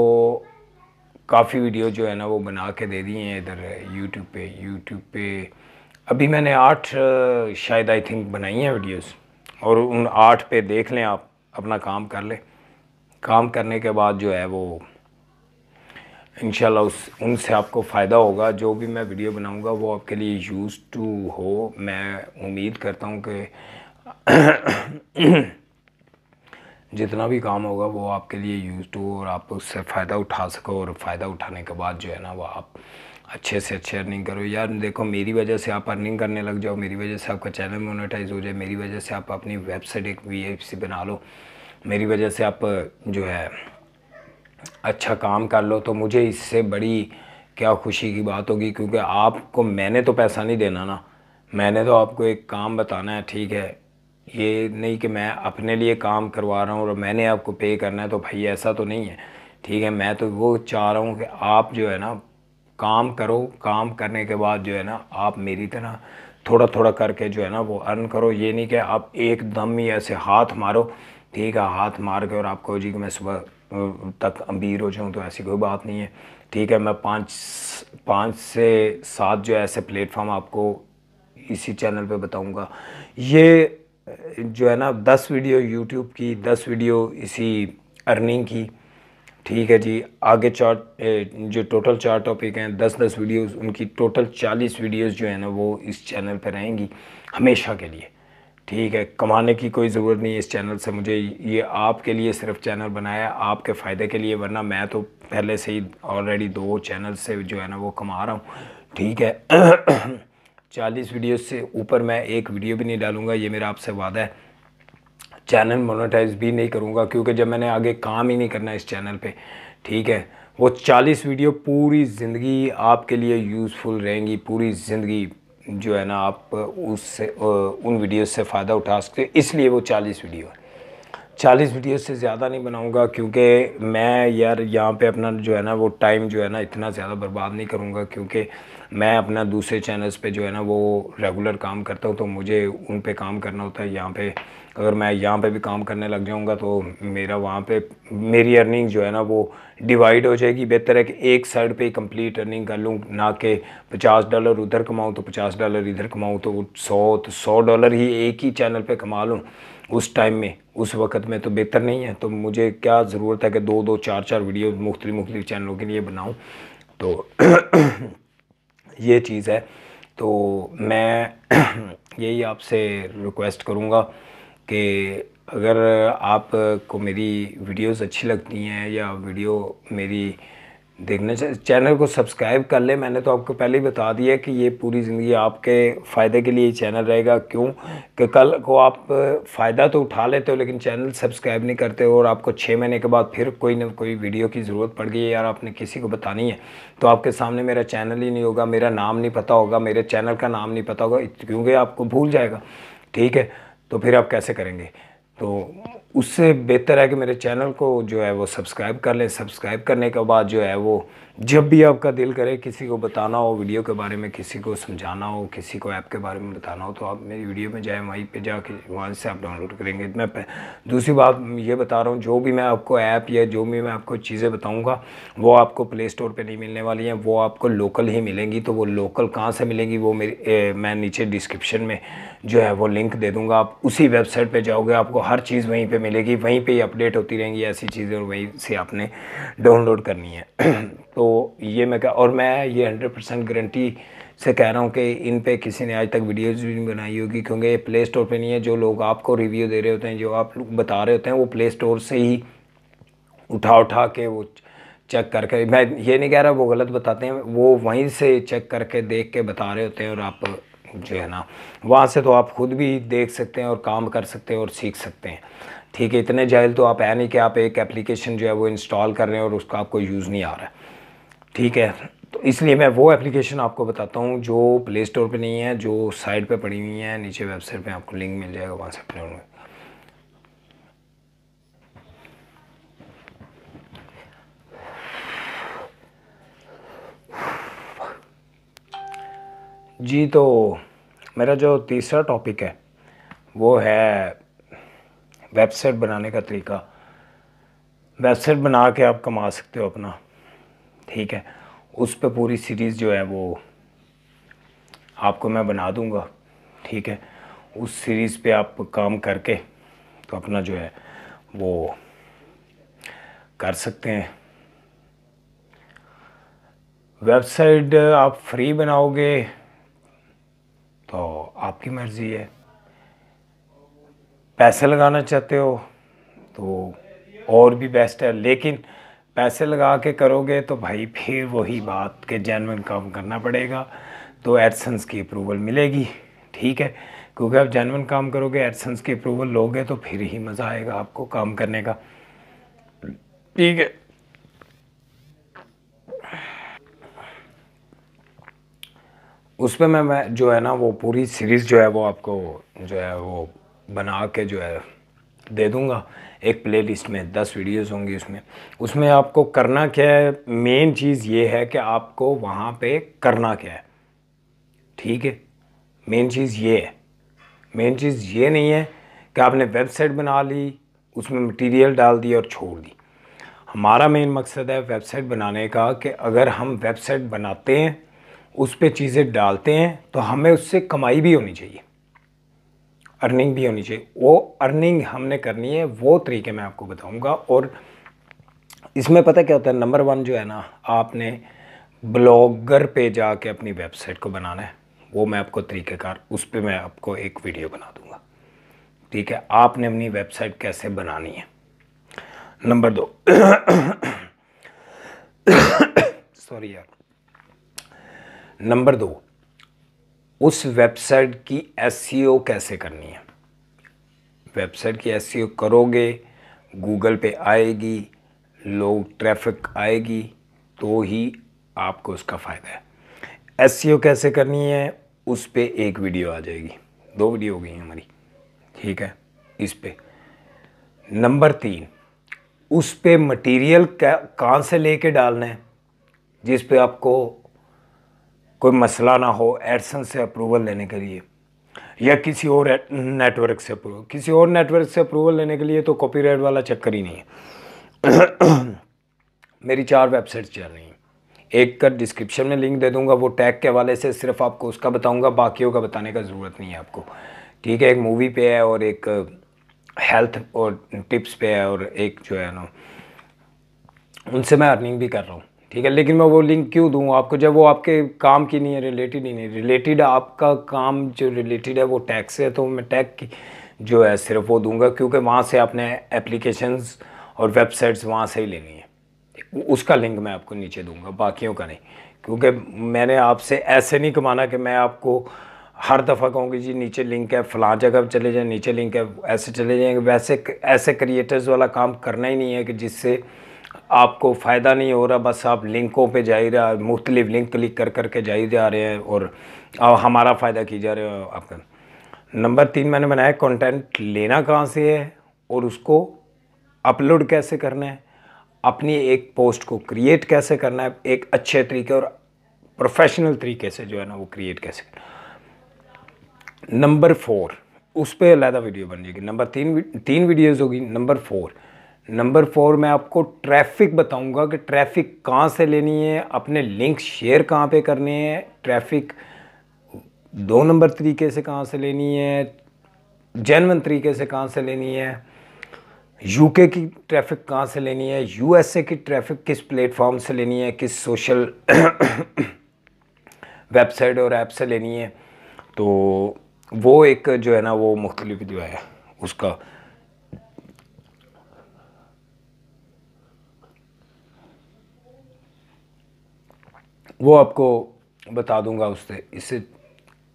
काफ़ी वीडियो जो है ना वो बना के दे दी हैं इधर यूट्यूब पे यूट्यूब पे अभी मैंने आठ शायद आई थिंक बनाई हैं वीडियोज़ और उन आठ पे देख लें आप अपना काम कर लें काम करने के बाद जो है वो इन उस उनसे आपको फ़ायदा होगा जो भी मैं वीडियो बनाऊंगा वो आपके लिए यूज़ टू हो मैं उम्मीद करता हूँ कि जितना भी काम होगा वो आपके लिए यूज़ टू और आप उससे फ़ायदा उठा सको और फ़ायदा उठाने के बाद जो है ना वो आप अच्छे से अच्छे अर्निंग करो यार देखो मेरी वजह से आप अर्निंग करने लग जाओ मेरी वजह से आपका चैनल मोनेटाइज हो जाए मेरी वजह से आप अपनी वेबसाइट एक वी बना लो मेरी वजह से आप जो है अच्छा काम कर लो तो मुझे इससे बड़ी क्या खुशी की बात होगी क्योंकि आपको मैंने तो पैसा नहीं देना ना मैंने तो आपको एक काम बताना है ठीक है ये नहीं कि मैं अपने लिए काम करवा रहा हूँ और मैंने आपको पे करना है तो भाई ऐसा तो नहीं है ठीक है मैं तो वो चाह रहा हूँ कि आप जो है ना काम करो काम करने के बाद जो है ना आप मेरी तरह थोड़ा थोड़ा करके जो है ना वो अर्न करो ये नहीं कि आप एकदम ही ऐसे हाथ मारो ठीक है हाथ मार के और आप कहो जी कि मैं सुबह तक अमीर हो जाऊँ तो ऐसी कोई बात नहीं है ठीक है मैं पाँच पाँच से सात जो ऐसे प्लेटफॉर्म आपको इसी चैनल पे बताऊंगा ये जो है ना दस वीडियो यूट्यूब की दस वीडियो इसी अर्निंग की ठीक है जी आगे चार जो टोटल चार टॉपिक हैं दस दस वीडियोस उनकी टोटल चालीस वीडियोस जो है ना वो इस चैनल पर रहेंगी हमेशा के लिए ठीक है कमाने की कोई ज़रूरत नहीं इस चैनल से मुझे ये आपके लिए सिर्फ चैनल बनाया आपके फ़ायदे के लिए वरना मैं तो पहले से ही ऑलरेडी दो चैनल से जो है ना वो कमा रहा हूँ ठीक है चालीस वीडियोज से ऊपर मैं एक वीडियो भी नहीं डालूँगा ये मेरा आपसे वादा है चैनल मोनेटाइज भी नहीं करूँगा क्योंकि जब मैंने आगे काम ही नहीं करना इस चैनल पे ठीक है वो 40 वीडियो पूरी ज़िंदगी आपके लिए यूज़फुल रहेंगी पूरी ज़िंदगी जो है ना आप उससे उन वीडियो से फ़ायदा उठा सकते इसलिए वो 40 वीडियो है चालीस वीडियो से ज़्यादा नहीं बनाऊँगा क्योंकि मैं यार यहाँ पे अपना जो है ना वो टाइम जो है ना इतना ज़्यादा बर्बाद नहीं करूँगा क्योंकि मैं अपना दूसरे चैनल्स पे जो है ना वो रेगुलर काम करता हूँ तो मुझे उन पे काम करना होता है यहाँ पर अगर मैं यहाँ पे भी काम करने लग जाऊँगा तो मेरा वहाँ पे मेरी अर्निंग जो है ना वो डिवाइड हो जाएगी बेहतर है कि एक साइड पे कंप्लीट अर्निंग कर लूँ ना कि पचास डॉलर उधर कमाऊँ तो पचास डॉलर इधर कमाऊँ तो सौ तो सौ डॉलर ही एक ही चैनल पे कमा लूँ उस टाइम में उस वक्त में तो बेहतर नहीं है तो मुझे क्या ज़रूरत है कि दो दो चार चार वीडियो मुख्तलि मुख्त चैनलों के लिए बनाऊँ तो ये चीज़ है तो मैं यही आपसे रिक्वेस्ट करूँगा कि अगर को मेरी वीडियोस अच्छी लगती हैं या वीडियो मेरी देखना चैनल को सब्सक्राइब कर ले मैंने तो आपको पहले ही बता दिया कि ये पूरी ज़िंदगी आपके फ़ायदे के लिए चैनल रहेगा क्यों कि कल को आप फ़ायदा तो उठा लेते हो लेकिन चैनल सब्सक्राइब नहीं करते हो और आपको छः महीने के बाद फिर कोई ना कोई वीडियो की ज़रूरत पड़ गई है यार आपने किसी को बतानी है तो आपके सामने मेरा चैनल ही नहीं होगा मेरा नाम नहीं पता होगा मेरे चैनल का नाम नहीं पता होगा क्योंकि आपको भूल जाएगा ठीक है तो फिर आप कैसे करेंगे तो उससे बेहतर है कि मेरे चैनल को जो है वो सब्सक्राइब कर लें सब्सक्राइब करने के बाद जो है वो जब भी आपका दिल करे किसी को बताना हो वीडियो के बारे में किसी को समझाना हो किसी को ऐप के बारे में बताना हो तो आप मेरी वीडियो में जाएँ वहीं पे जाके वहाँ से आप डाउनलोड करेंगे मैं दूसरी बात ये बता रहा हूँ जो भी मैं आपको ऐप या जो भी मैं आपको चीज़ें बताऊँगा वो आपको प्ले स्टोर पर नहीं मिलने वाली हैं वो आपको लोकल ही मिलेंगी तो वो लोकल कहाँ से मिलेंगी वो मेरी मैं नीचे डिस्क्रिप्शन में जो है वो लिंक दे दूँगा आप उसी वेबसाइट पर जाओगे आपको हर चीज़ वहीं पर मिलेगी वहीं पे ही अपडेट होती रहेंगी ऐसी चीज़ें और वहीं से आपने डाउनलोड करनी है तो ये मैं कह और मैं ये हंड्रेड परसेंट गारंटी से कह रहा हूँ कि इन पे किसी ने आज तक वीडियोस भी नहीं बनाई होगी क्योंकि ये प्ले स्टोर पर नहीं है जो लोग आपको रिव्यू दे रहे होते हैं जो आप बता रहे होते हैं वो प्ले स्टोर से ही उठा उठा के वो चेक करके मैं ये नहीं कह रहा वो गलत बताते हैं वो वहीं से चेक करके देख के बता रहे होते हैं और आप जो है ना वहाँ से तो आप खुद भी देख सकते हैं और काम कर सकते हैं और सीख सकते हैं ठीक है इतने जाहिल तो आप है नहीं कि आप एक एप्लीकेशन जो है वो इंस्टॉल कर रहे हैं और उसका आपको यूज़ नहीं आ रहा है ठीक है तो इसलिए मैं वो एप्लीकेशन आपको बताता हूँ जो प्ले स्टोर पर नहीं है जो साइट पर पड़ी हुई है नीचे वेबसाइट पर आपको लिंक मिल जाएगा वहाँ से अपने जी तो मेरा जो तीसरा टॉपिक है वो है वेबसाइट बनाने का तरीका वेबसाइट बना के आप कमा सकते हो अपना ठीक है उस पर पूरी सीरीज़ जो है वो आपको मैं बना दूंगा ठीक है उस सीरीज़ पे आप काम करके तो अपना जो है वो कर सकते हैं वेबसाइट आप फ्री बनाओगे तो आपकी मर्ज़ी है पैसे लगाना चाहते हो तो और भी बेस्ट है लेकिन पैसे लगा के करोगे तो भाई फिर वही बात के जैनवन काम करना पड़ेगा तो एडसन्स की अप्रूवल मिलेगी ठीक है क्योंकि आप जैनवन काम करोगे एडसन्स की अप्रूवल लोगे तो फिर ही मज़ा आएगा आपको काम करने का ठीक है उस पर मैं मैं जो है ना वो पूरी सीरीज़ जो है वो आपको जो है वो बना के जो है दे दूँगा एक प्ले लिस्ट में दस वीडियोस होंगी उसमें उसमें आपको करना क्या है मेन चीज़ ये है कि आपको वहाँ पे करना क्या है ठीक है मेन चीज़ ये है मेन चीज़ ये नहीं है कि आपने वेबसाइट बना ली उसमें मटेरियल डाल दी और छोड़ दी हमारा मेन मकसद है वेबसाइट बनाने का कि अगर हम वेबसाइट बनाते हैं उस पर चीज़ें डालते हैं तो हमें उससे कमाई भी होनी चाहिए अर्निंग भी होनी चाहिए वो अर्निंग हमने करनी है वो तरीके मैं आपको बताऊंगा और इसमें पता क्या होता है नंबर वन जो है ना आपने ब्लॉगर पे जाके अपनी वेबसाइट को बनाना है वो मैं आपको तरीक़ेकार उस पर मैं आपको एक वीडियो बना दूंगा ठीक है आपने अपनी वेबसाइट कैसे बनानी है नंबर दो सॉरी यार नंबर दो उस वेबसाइट की एस e कैसे करनी है वेबसाइट की एस e करोगे गूगल पे आएगी लोग ट्रैफिक आएगी तो ही आपको उसका फ़ायदा है एस e कैसे करनी है उस पर एक वीडियो आ जाएगी दो वीडियो हो गई हमारी ठीक है इस पर नंबर तीन उस पर मटीरियल कहाँ से लेके डालना है जिस पे आपको कोई मसला ना हो एडसन से अप्रूवल लेने के लिए या किसी और नेटवर्क से अप्रूवल किसी और नेटवर्क से अप्रूवल लेने के लिए तो कॉपीराइट वाला चक्कर ही नहीं है मेरी चार वेबसाइट चल रही हैं एक का डिस्क्रिप्शन में लिंक दे दूंगा वो टैग के हवाले से सिर्फ आपको उसका बताऊंगा बाकियों का बताने का ज़रूरत नहीं है आपको ठीक है एक मूवी पे है और एक हेल्थ uh, और टिप्स पे है और एक जो है ना उनसे मैं अर्निंग भी कर रहा हूँ ठीक है लेकिन मैं वो लिंक क्यों दूँ आपको जब वो आपके काम की नहीं है रिलेटेड ही नहीं रिलेटेड आपका काम जो रिलेटेड है वो टैक्स है तो मैं टैग की जो है सिर्फ वो दूंगा क्योंकि वहाँ से आपने एप्लीकेशंस और वेबसाइट्स वहाँ से ही लेनी है उसका लिंक मैं आपको नीचे दूंगा बाकियों का नहीं क्योंकि मैंने आपसे ऐसे नहीं कमाना कि मैं आपको हर दफ़ा कहूँगी जी नीचे लिंक है फलां जगह चले जाएँ नीचे लिंक है ऐसे चले जाएँगे वैसे ऐसे क्रिएटर्स वाला काम करना ही नहीं है कि जिससे आपको फ़ायदा नहीं हो रहा बस आप लिंकों पे जा ही रहा मुख्तलिफ लिंक क्लिक कर करके जा ही जा रहे हैं और हमारा फ़ायदा की जा रहे हो आपका नंबर तीन मैंने बनाया कंटेंट लेना कहाँ से है और उसको अपलोड कैसे करना है अपनी एक पोस्ट को क्रिएट कैसे करना है एक अच्छे तरीके और प्रोफेशनल तरीके से जो है ना वो क्रिएट कैसे करना नंबर फोर उस पर अलहदा वीडियो बन जाएगी नंबर तीन तीन वीडियोज़ होगी नंबर फोर नंबर फोर मैं आपको ट्रैफिक बताऊंगा कि ट्रैफिक कहाँ से लेनी है अपने लिंक शेयर कहाँ पे करने हैं ट्रैफिक दो नंबर तरीके से कहाँ से लेनी है जैनवन तरीके से कहाँ से लेनी है यूके की ट्रैफिक कहाँ से लेनी है यूएसए की ट्रैफिक किस प्लेटफॉर्म से लेनी है किस सोशल वेबसाइट और ऐप से लेनी है तो वो एक जो है ना वो मुख्तलिफ जो है उसका वो आपको बता दूंगा उससे इससे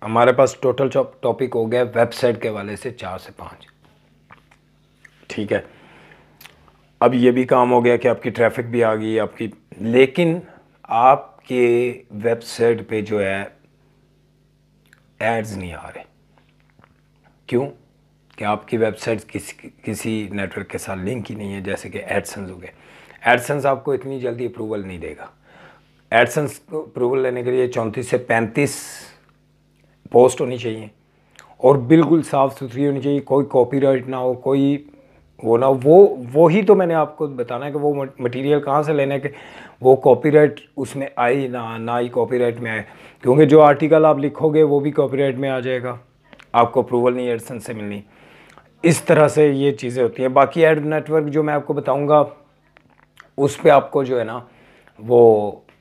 हमारे पास टोटल टॉपिक हो गया वेबसाइट के वाले से चार से पाँच ठीक है अब ये भी काम हो गया कि आपकी ट्रैफिक भी आ गई आपकी लेकिन आपके वेबसाइट पे जो है एड्स नहीं आ रहे क्यों कि आपकी वेबसाइट किस, किसी नेटवर्क के साथ लिंक ही नहीं है जैसे कि एडसन्स हो गए एडसन्स आपको इतनी जल्दी अप्रूवल नहीं देगा एडसन्स अप्रूवल लेने के लिए चौंतीस से पैंतीस पोस्ट होनी चाहिए और बिल्कुल साफ़ सुथरी होनी चाहिए कोई कॉपीराइट ना हो कोई वो ना वो वो ही तो मैंने आपको बताना है कि वो मटेरियल कहाँ से लेने के वो कॉपीराइट उसमें आई ना ना ही कॉपीराइट में आए क्योंकि जो आर्टिकल आप लिखोगे वो भी कॉपीराइट में आ जाएगा आपको अप्रूवल नहीं एडसन से मिलनी इस तरह से ये चीज़ें होती हैं बाकी एड नेटवर्क जो मैं आपको बताऊँगा उस पर आपको जो है ना वो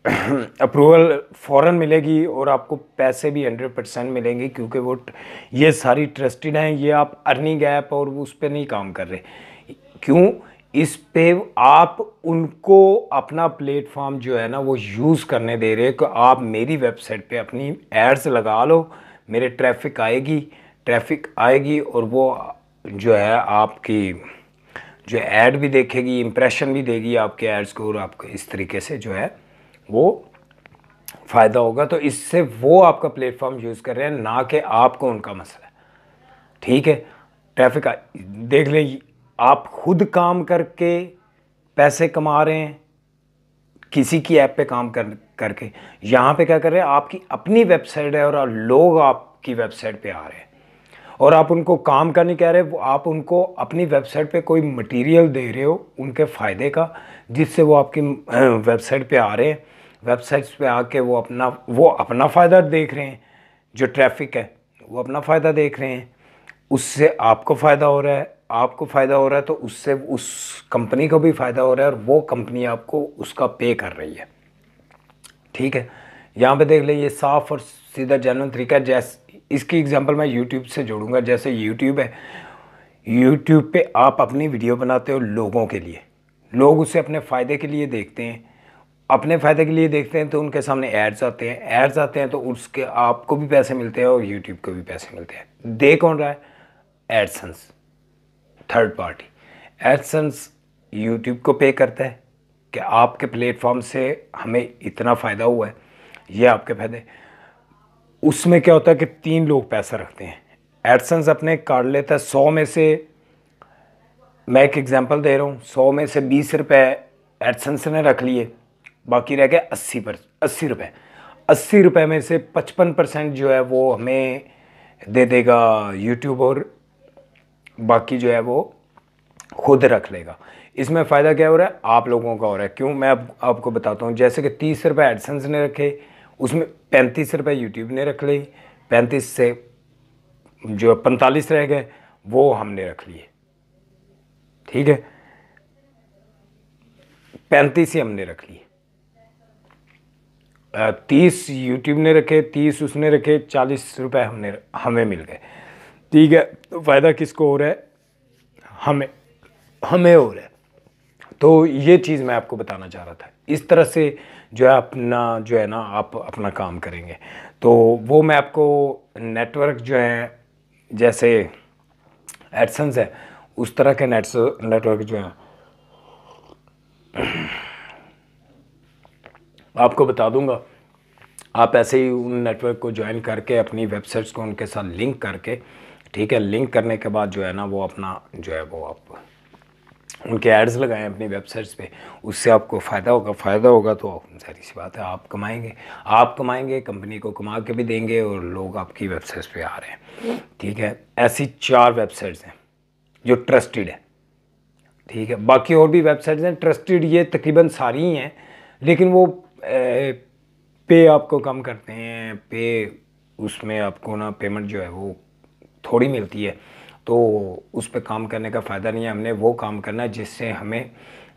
अप्रूवल फ़ौर मिलेगी और आपको पैसे भी हंड्रेड परसेंट मिलेंगे क्योंकि वो ये सारी ट्रस्टेड हैं ये आप अर्निंग ऐप और उस पर नहीं काम कर रहे क्यों इस पे आप उनको अपना प्लेटफॉर्म जो है ना वो यूज़ करने दे रहे हैं कि आप मेरी वेबसाइट पे अपनी एड्स लगा लो मेरे ट्रैफिक आएगी ट्रैफिक आएगी और वो जो है आपकी जो एड भी देखेगी इम्प्रेशन भी देगी आपके एड्स को और आपको इस तरीके से जो है वो फ़ायदा होगा तो इससे वो आपका प्लेटफॉर्म यूज़ कर रहे हैं ना कि आपको उनका मसला ठीक है ट्रैफिक देख लें आप खुद काम करके पैसे कमा रहे हैं किसी की ऐप पे काम कर करके यहाँ पे क्या कर रहे हैं आपकी अपनी वेबसाइट है और लोग आपकी वेबसाइट पे आ रहे हैं और आप उनको काम का नहीं कह रहे वो आप उनको अपनी वेबसाइट पे कोई मटेरियल दे रहे हो उनके फ़ायदे का जिससे वो आपकी वेबसाइट पे आ रहे हैं वेबसाइट्स पे आके वो अपना वो अपना फ़ायदा देख रहे हैं जो ट्रैफिक है वो अपना फ़ायदा देख रहे हैं उससे आपको फ़ायदा हो रहा है आपको फ़ायदा हो रहा है तो उससे उस कंपनी को भी फ़ायदा हो रहा है और वो कंपनी आपको उसका पे कर रही है ठीक है यहाँ पे देख ले ये साफ़ और सीधा जैन तरीका जैसे इसकी एग्जांपल मैं यूट्यूब से जोड़ूंगा जैसे यूट्यूब है यूट्यूब पे आप अपनी वीडियो बनाते हो लोगों के लिए लोग उसे अपने फ़ायदे के लिए देखते हैं अपने फ़ायदे के लिए देखते हैं तो उनके सामने एड्स आते हैं एड्स आते हैं तो उसके आपको भी पैसे मिलते हैं और यूट्यूब को भी पैसे मिलते हैं दे कौन रहा है AdSense third party AdSense YouTube को पे करता है कि आपके प्लेटफॉर्म से हमें इतना फ़ायदा हुआ है ये आपके फ़ायदे उसमें क्या होता है कि तीन लोग पैसा रखते हैं एडसन्स अपने काट लेता है सौ में से मैं एक एग्ज़ाम्पल दे रहा हूँ सौ में से बीस रुपये एडसन्स ने रख लिए बाकी रह गया अस्सी पर अस्सी रुपये अस्सी रुपये में से पचपन परसेंट जो है वो हमें दे देगा यूट्यूब और बाकी जो है वो खुद रख लेगा इसमें फ़ायदा क्या हो रहा है आप लोगों का हो रहा है क्यों मैं आप, आपको बताता हूँ जैसे कि तीस रुपये एडसन्स ने रखे उसमें पैंतीस रुपये यूट्यूब ने रख ली पैंतीस से जो पैंतालीस रह गए वो हमने रख लिए ठीक है पैंतीस ही हमने रख लिए तीस यूट्यूब ने रखे तीस उसने रखे चालीस रुपए हमने हमें मिल गए ठीक है तो फ़ायदा किसको हो रहा है हमें हमें हो रहा है तो ये चीज़ मैं आपको बताना चाह रहा था इस तरह से जो है अपना जो है ना आप अपना काम करेंगे तो वो मैं आपको नेटवर्क जो है जैसे एडसन्स है उस तरह के नेट्स नेटवर्क जो है आपको बता दूंगा आप ऐसे ही उन नेटवर्क को ज्वाइन करके अपनी वेबसाइट्स को उनके साथ लिंक करके ठीक है लिंक करने के बाद जो है ना वो अपना जो है वो आप उनके एड्स लगाएं अपनी वेबसाइट्स पे उससे आपको फ़ायदा होगा फ़ायदा होगा तो सारी सी बात है आप कमाएंगे आप कमाएंगे कंपनी को कमा के भी देंगे और लोग आपकी वेबसाइट्स पे आ रहे हैं ठीक है ऐसी चार वेबसाइट्स हैं जो ट्रस्टेड है ठीक है बाकी और भी वेबसाइट्स हैं ट्रस्टेड ये तकरीबन सारी ही हैं लेकिन वो पे आपको कम करते हैं पे उसमें आपको ना पेमेंट जो है वो थोड़ी मिलती है तो उस पर काम करने का फ़ायदा नहीं है हमने वो काम करना है जिससे हमें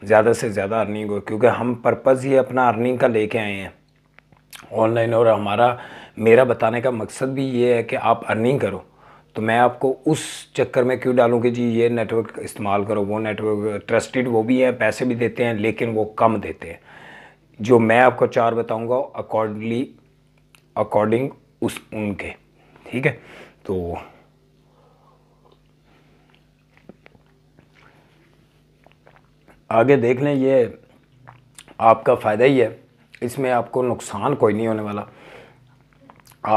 ज़्यादा से ज़्यादा अर्निंग हो क्योंकि हम पर्पज़ ही अपना अर्निंग का लेके आए हैं ऑनलाइन और हमारा मेरा बताने का मकसद भी ये है कि आप अर्निंग करो तो मैं आपको उस चक्कर में क्यों डालूँ कि जी ये नेटवर्क इस्तेमाल करो वो नेटवर्क ट्रस्टेड वो भी है पैसे भी देते हैं लेकिन वो कम देते हैं जो मैं आपको चार बताऊंगा अकॉर्डिंगली अकॉर्डिंग उस उनके ठीक है तो आगे देख लें ये आपका फ़ायदा ही है इसमें आपको नुकसान कोई नहीं होने वाला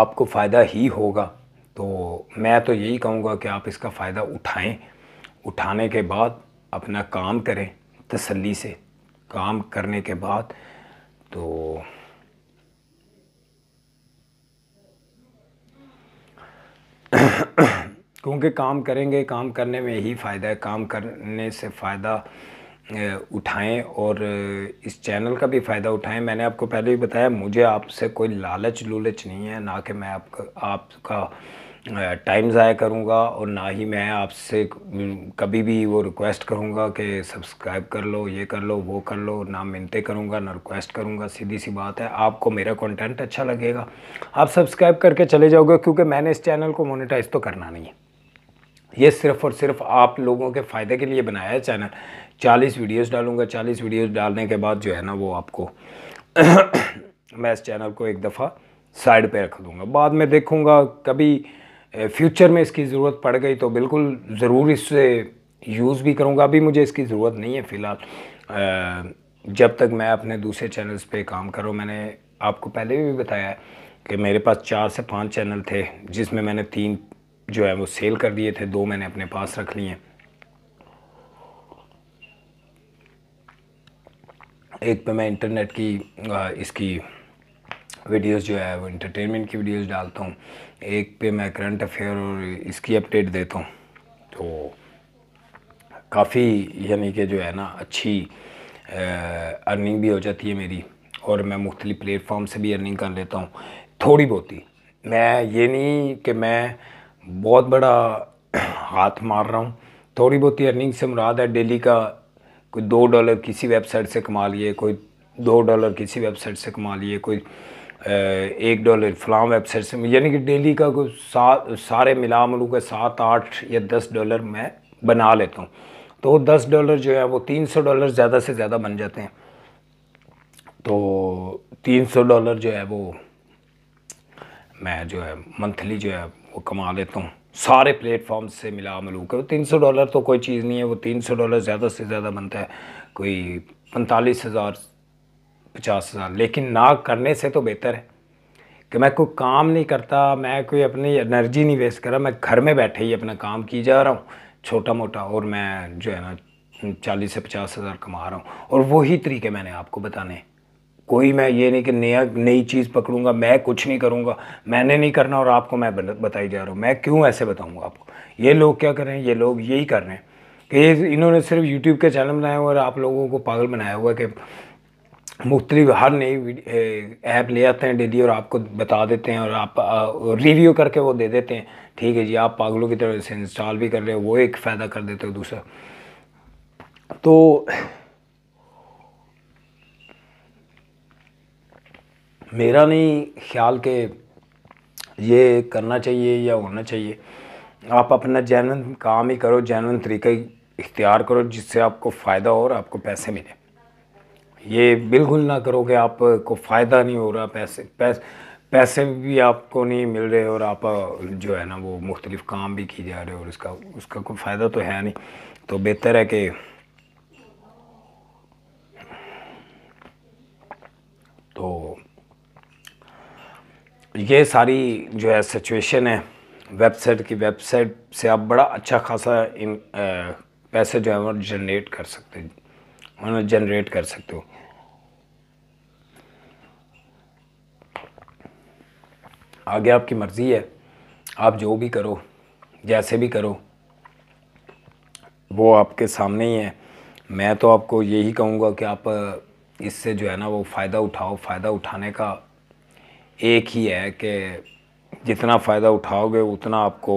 आपको फ़ायदा ही होगा तो मैं तो यही कहूँगा कि आप इसका फ़ायदा उठाएं उठाने के बाद अपना काम करें तसल्ली से काम करने के बाद तो क्योंकि काम करेंगे काम करने में ही फ़ायदा है काम करने से फ़ायदा उठाएं और इस चैनल का भी फ़ायदा उठाएं मैंने आपको पहले भी बताया मुझे आपसे कोई लालच लूलच नहीं है ना कि मैं आपका आपका टाइम ज़ाया करूंगा और ना ही मैं आपसे कभी भी वो रिक्वेस्ट करूँगा कि सब्सक्राइब कर लो ये कर लो वो कर लो ना मिनते करूँगा ना रिक्वेस्ट करूँगा सीधी सी बात है आपको मेरा कंटेंट अच्छा लगेगा आप सब्सक्राइब करके चले जाओगे क्योंकि मैंने इस चैनल को मोनेटाइज तो करना नहीं है ये सिर्फ़ और सिर्फ आप लोगों के फ़ायदे के लिए बनाया है चैनल चालीस वीडियोस डालूँगा चालीस वीडियोस डालने के बाद जो है ना वो आपको मैं इस चैनल को एक दफ़ा साइड पे रख दूँगा बाद में देखूँगा कभी फ्यूचर में इसकी ज़रूरत पड़ गई तो बिल्कुल ज़रूर इससे यूज़ भी करूँगा अभी मुझे इसकी ज़रूरत नहीं है फ़िलहाल जब तक मैं अपने दूसरे चैनल्स पे काम करूँ मैंने आपको पहले भी बताया है कि मेरे पास चार से पाँच चैनल थे जिसमें मैंने तीन जो है वो सेल कर दिए थे दो मैंने अपने पास रख लिए हैं एक पे मैं इंटरनेट की इसकी वीडियोस जो है वो इंटरटेनमेंट की वीडियोस डालता हूँ एक पे मैं करंट अफेयर और इसकी अपडेट देता हूँ तो काफ़ी यानी कि जो है ना अच्छी अर्निंग भी हो जाती है मेरी और मैं मुख्तलि प्लेटफॉर्म से भी अर्निंग कर लेता हूँ थोड़ी बहुत ही मैं ये नहीं कि मैं बहुत बड़ा हाथ मार रहा हूँ थोड़ी बहुत ही अर्निंग से मुराद है डेली का कोई दो डॉलर किसी वेबसाइट से कमा लिए कोई दो डॉलर किसी वेबसाइट से कमा लिए कोई एक डॉलर फलाम वेबसाइट से यानी कि डेली का कोई सात सारे मिला मिलू के सात आठ या दस डॉलर मैं बना लेता हूँ तो दस डॉलर जो है वो तीन सौ डॉलर ज़्यादा से ज़्यादा बन जाते हैं तो तीन सौ डॉलर जो है वो मैं जो है मंथली जो है वो कमा लेता हूँ सारे प्लेटफॉर्म से मिला मलू करो तीन सौ डॉलर तो कोई चीज़ नहीं है वो तीन सौ डॉलर ज़्यादा से ज़्यादा बनता है कोई पैंतालीस हज़ार पचास हज़ार लेकिन ना करने से तो बेहतर है कि मैं कोई काम नहीं करता मैं कोई अपनी एनर्जी नहीं वेस्ट कर रहा मैं घर में बैठे ही अपना काम की जा रहा हूँ छोटा मोटा और मैं जो है ना चालीस से पचास हज़ार कमा रहा हूँ और वही तरीके मैंने आपको बताने हैं कोई मैं ये नहीं कि नया नई चीज़ पकड़ूंगा मैं कुछ नहीं करूंगा मैंने नहीं करना और आपको मैं बताई जा रहा हूँ मैं क्यों ऐसे बताऊंगा आपको ये लोग क्या कर रहे हैं ये लोग यही कर रहे हैं कि इन्होंने सिर्फ यूट्यूब के चैनल बनाए हुए और आप लोगों को पागल बनाया हुआ है कि मुख्तलि हर नई ऐप ले आते हैं डेली और आपको बता देते हैं और आप रिव्यू करके वो दे देते हैं ठीक है जी आप पागलों की तरह से इंस्टॉल भी कर रहे हो वो एक फ़ायदा कर देते हो दूसरा तो मेरा नहीं ख्याल के ये करना चाहिए या होना चाहिए आप अपना जैनवन काम ही करो जैनवन तरीका इख्तियार करो जिससे आपको फ़ायदा हो और आपको पैसे मिले ये बिल्कुल ना करो कि आपको फ़ायदा नहीं हो रहा पैसे पैस पैसे भी आपको नहीं मिल रहे और आप जो है ना वो मुख्तलिफ़ काम भी की जा रहे हो और उसका उसका कोई फ़ायदा तो है नहीं तो बेहतर है कि ये सारी जो है सिचुएशन है वेबसाइट की वेबसाइट से आप बड़ा अच्छा खासा इन आ, पैसे जो है वो जनरेट कर सकते हो जनरेट मतलब कर सकते हो आगे आपकी मर्ज़ी है आप जो भी करो जैसे भी करो वो आपके सामने ही है मैं तो आपको यही कहूँगा कि आप इससे जो है ना वो फ़ायदा उठाओ फ़ायदा उठाने का एक ही है कि जितना फ़ायदा उठाओगे उतना आपको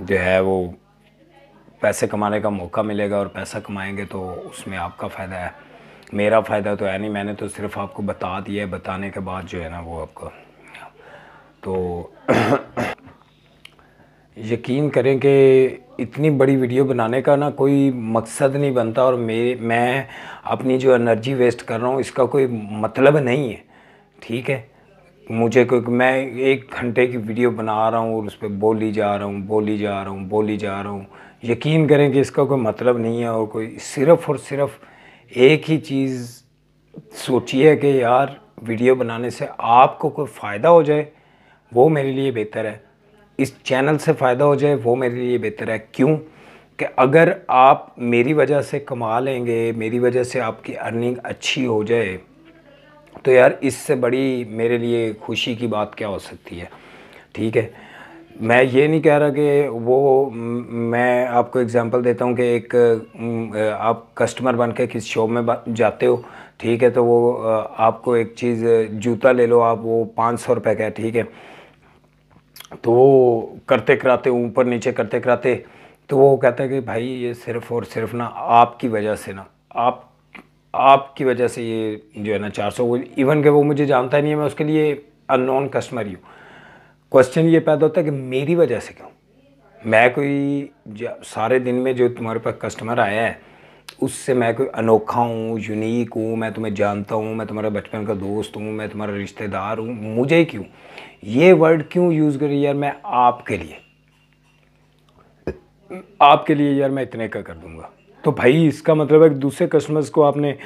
जो है वो पैसे कमाने का मौका मिलेगा और पैसा कमाएंगे तो उसमें आपका फ़ायदा है मेरा फ़ायदा तो है नहीं मैंने तो सिर्फ आपको बता दिया है बताने के बाद जो है ना वो आपका तो यकीन करें कि इतनी बड़ी वीडियो बनाने का ना कोई मकसद नहीं बनता और मे मैं अपनी जो एनर्जी वेस्ट कर रहा हूँ इसका कोई मतलब नहीं है ठीक है मुझे क्योंकि मैं एक घंटे की वीडियो बना रहा हूँ और उस पर बोली जा रहा हूँ बोली जा रहा हूँ बोली जा रहा हूँ यकीन करें कि इसका कोई मतलब नहीं है और कोई सिर्फ़ और सिर्फ एक ही चीज़ सोचिए कि यार वीडियो बनाने से आपको कोई फ़ायदा हो जाए वो मेरे लिए बेहतर है इस चैनल से फ़ायदा हो जाए वो मेरे लिए बेहतर है क्यों कि अगर आप मेरी वजह से कमा लेंगे मेरी वजह से आपकी अर्निंग अच्छी हो जाए तो यार इससे बड़ी मेरे लिए खुशी की बात क्या हो सकती है ठीक है मैं ये नहीं कह रहा कि वो मैं आपको एग्जांपल देता हूँ कि एक आप कस्टमर बन के किस शॉप में जाते हो ठीक है तो वो आपको एक चीज़ जूता ले लो आप वो पाँच सौ रुपये का है ठीक है तो वो करते कराते ऊपर नीचे करते कराते तो वो कहता है कि भाई ये सिर्फ़ और सिर्फ ना आपकी वजह से ना आप आपकी वजह से ये जो है ना चार सौ इवन के वो मुझे जानता नहीं है मैं उसके लिए अननोन कस्टमर ही हूँ क्वेश्चन ये पैदा होता है कि मेरी वजह से क्यों मैं कोई सारे दिन में जो तुम्हारे पास कस्टमर आया है उससे मैं कोई अनोखा हूँ यूनिक हूँ मैं तुम्हें जानता हूँ मैं तुम्हारा बचपन का दोस्त हूँ मैं तुम्हारा रिश्तेदार हूँ मुझे क्यों ये वर्ड क्यों यूज़ रही यार मैं आपके लिए आपके लिए यार मैं इतने का कर दूँगा तो भाई इसका मतलब है दूसरे कस्टमर्स को आपने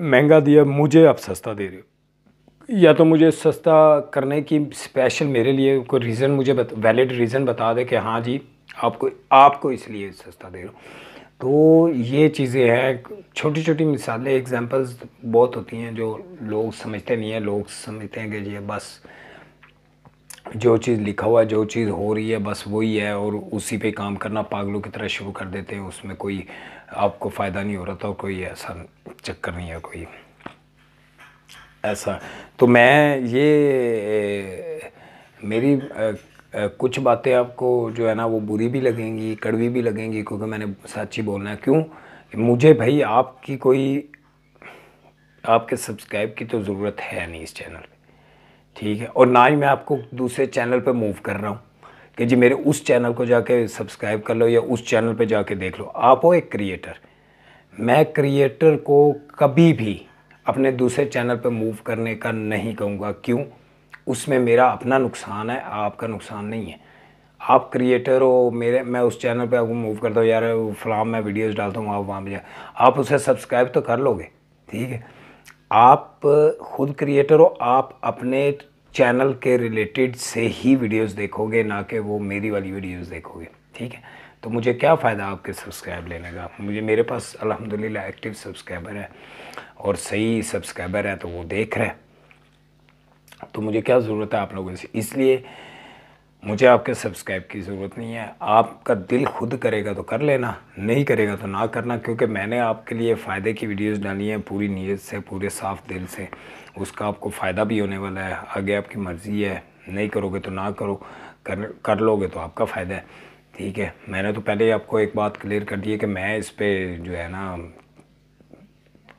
महंगा दिया मुझे आप सस्ता दे रहे हो या तो मुझे सस्ता करने की स्पेशल मेरे लिए कोई रीज़न मुझे वैलिड रीज़न बता दे कि हाँ जी आपको आपको इसलिए सस्ता दे रहा हूँ तो ये चीज़ें हैं छोटी छोटी मिसालें एग्जांपल्स बहुत होती हैं जो लोग समझते नहीं हैं लोग समझते हैं कि ये बस जो चीज़ लिखा हुआ है जो चीज़ हो रही है बस वही है और उसी पे काम करना पागलों की तरह शुरू कर देते हैं उसमें कोई आपको फ़ायदा नहीं हो रहा था तो कोई ऐसा चक्कर नहीं है कोई ऐसा तो मैं ये मेरी कुछ बातें आपको जो है ना वो बुरी भी लगेंगी कड़वी भी लगेंगी क्योंकि मैंने सच ही बोलना है क्यों मुझे भाई आपकी कोई आपके सब्सक्राइब की तो ज़रूरत है नहीं इस चैनल पे ठीक है और ना ही मैं आपको दूसरे चैनल पे मूव कर रहा हूँ कि जी मेरे उस चैनल को जाके सब्सक्राइब कर लो या उस चैनल पे जाके देख लो आप हो एक क्रिएटर मैं क्रिएटर को कभी भी अपने दूसरे चैनल पे मूव करने का नहीं कहूँगा क्यों उसमें मेरा अपना नुकसान है आपका नुकसान नहीं है आप क्रिएटर हो मेरे मैं उस चैनल पे आपको मूव करता हूँ यार फलाम मैं वीडियोस डालता हूँ आप वहाँ पर आप उसे सब्सक्राइब तो कर लोगे ठीक है आप खुद क्रिएटर हो आप अपने चैनल के रिलेटेड से ही वीडियोस देखोगे ना कि वो मेरी वाली वीडियोस देखोगे ठीक है तो मुझे क्या फ़ायदा आपके सब्सक्राइब लेने का मुझे मेरे पास अल्हम्दुलिल्लाह एक्टिव सब्सक्राइबर है और सही सब्सक्राइबर है तो वो देख रहे हैं तो मुझे क्या ज़रूरत है आप लोगों से इसलिए मुझे आपके सब्सक्राइब की ज़रूरत नहीं है आपका दिल खुद करेगा तो कर लेना नहीं करेगा तो ना करना क्योंकि मैंने आपके लिए फ़ायदे की वीडियोस डाली हैं पूरी नीयत से पूरे साफ़ दिल से उसका आपको फ़ायदा भी होने वाला है आगे आपकी मर्ज़ी है नहीं करोगे तो ना करो कर कर लोगे तो आपका फ़ायदा है ठीक है मैंने तो पहले ही आपको एक बात क्लियर कर दी है कि मैं इस पर जो है ना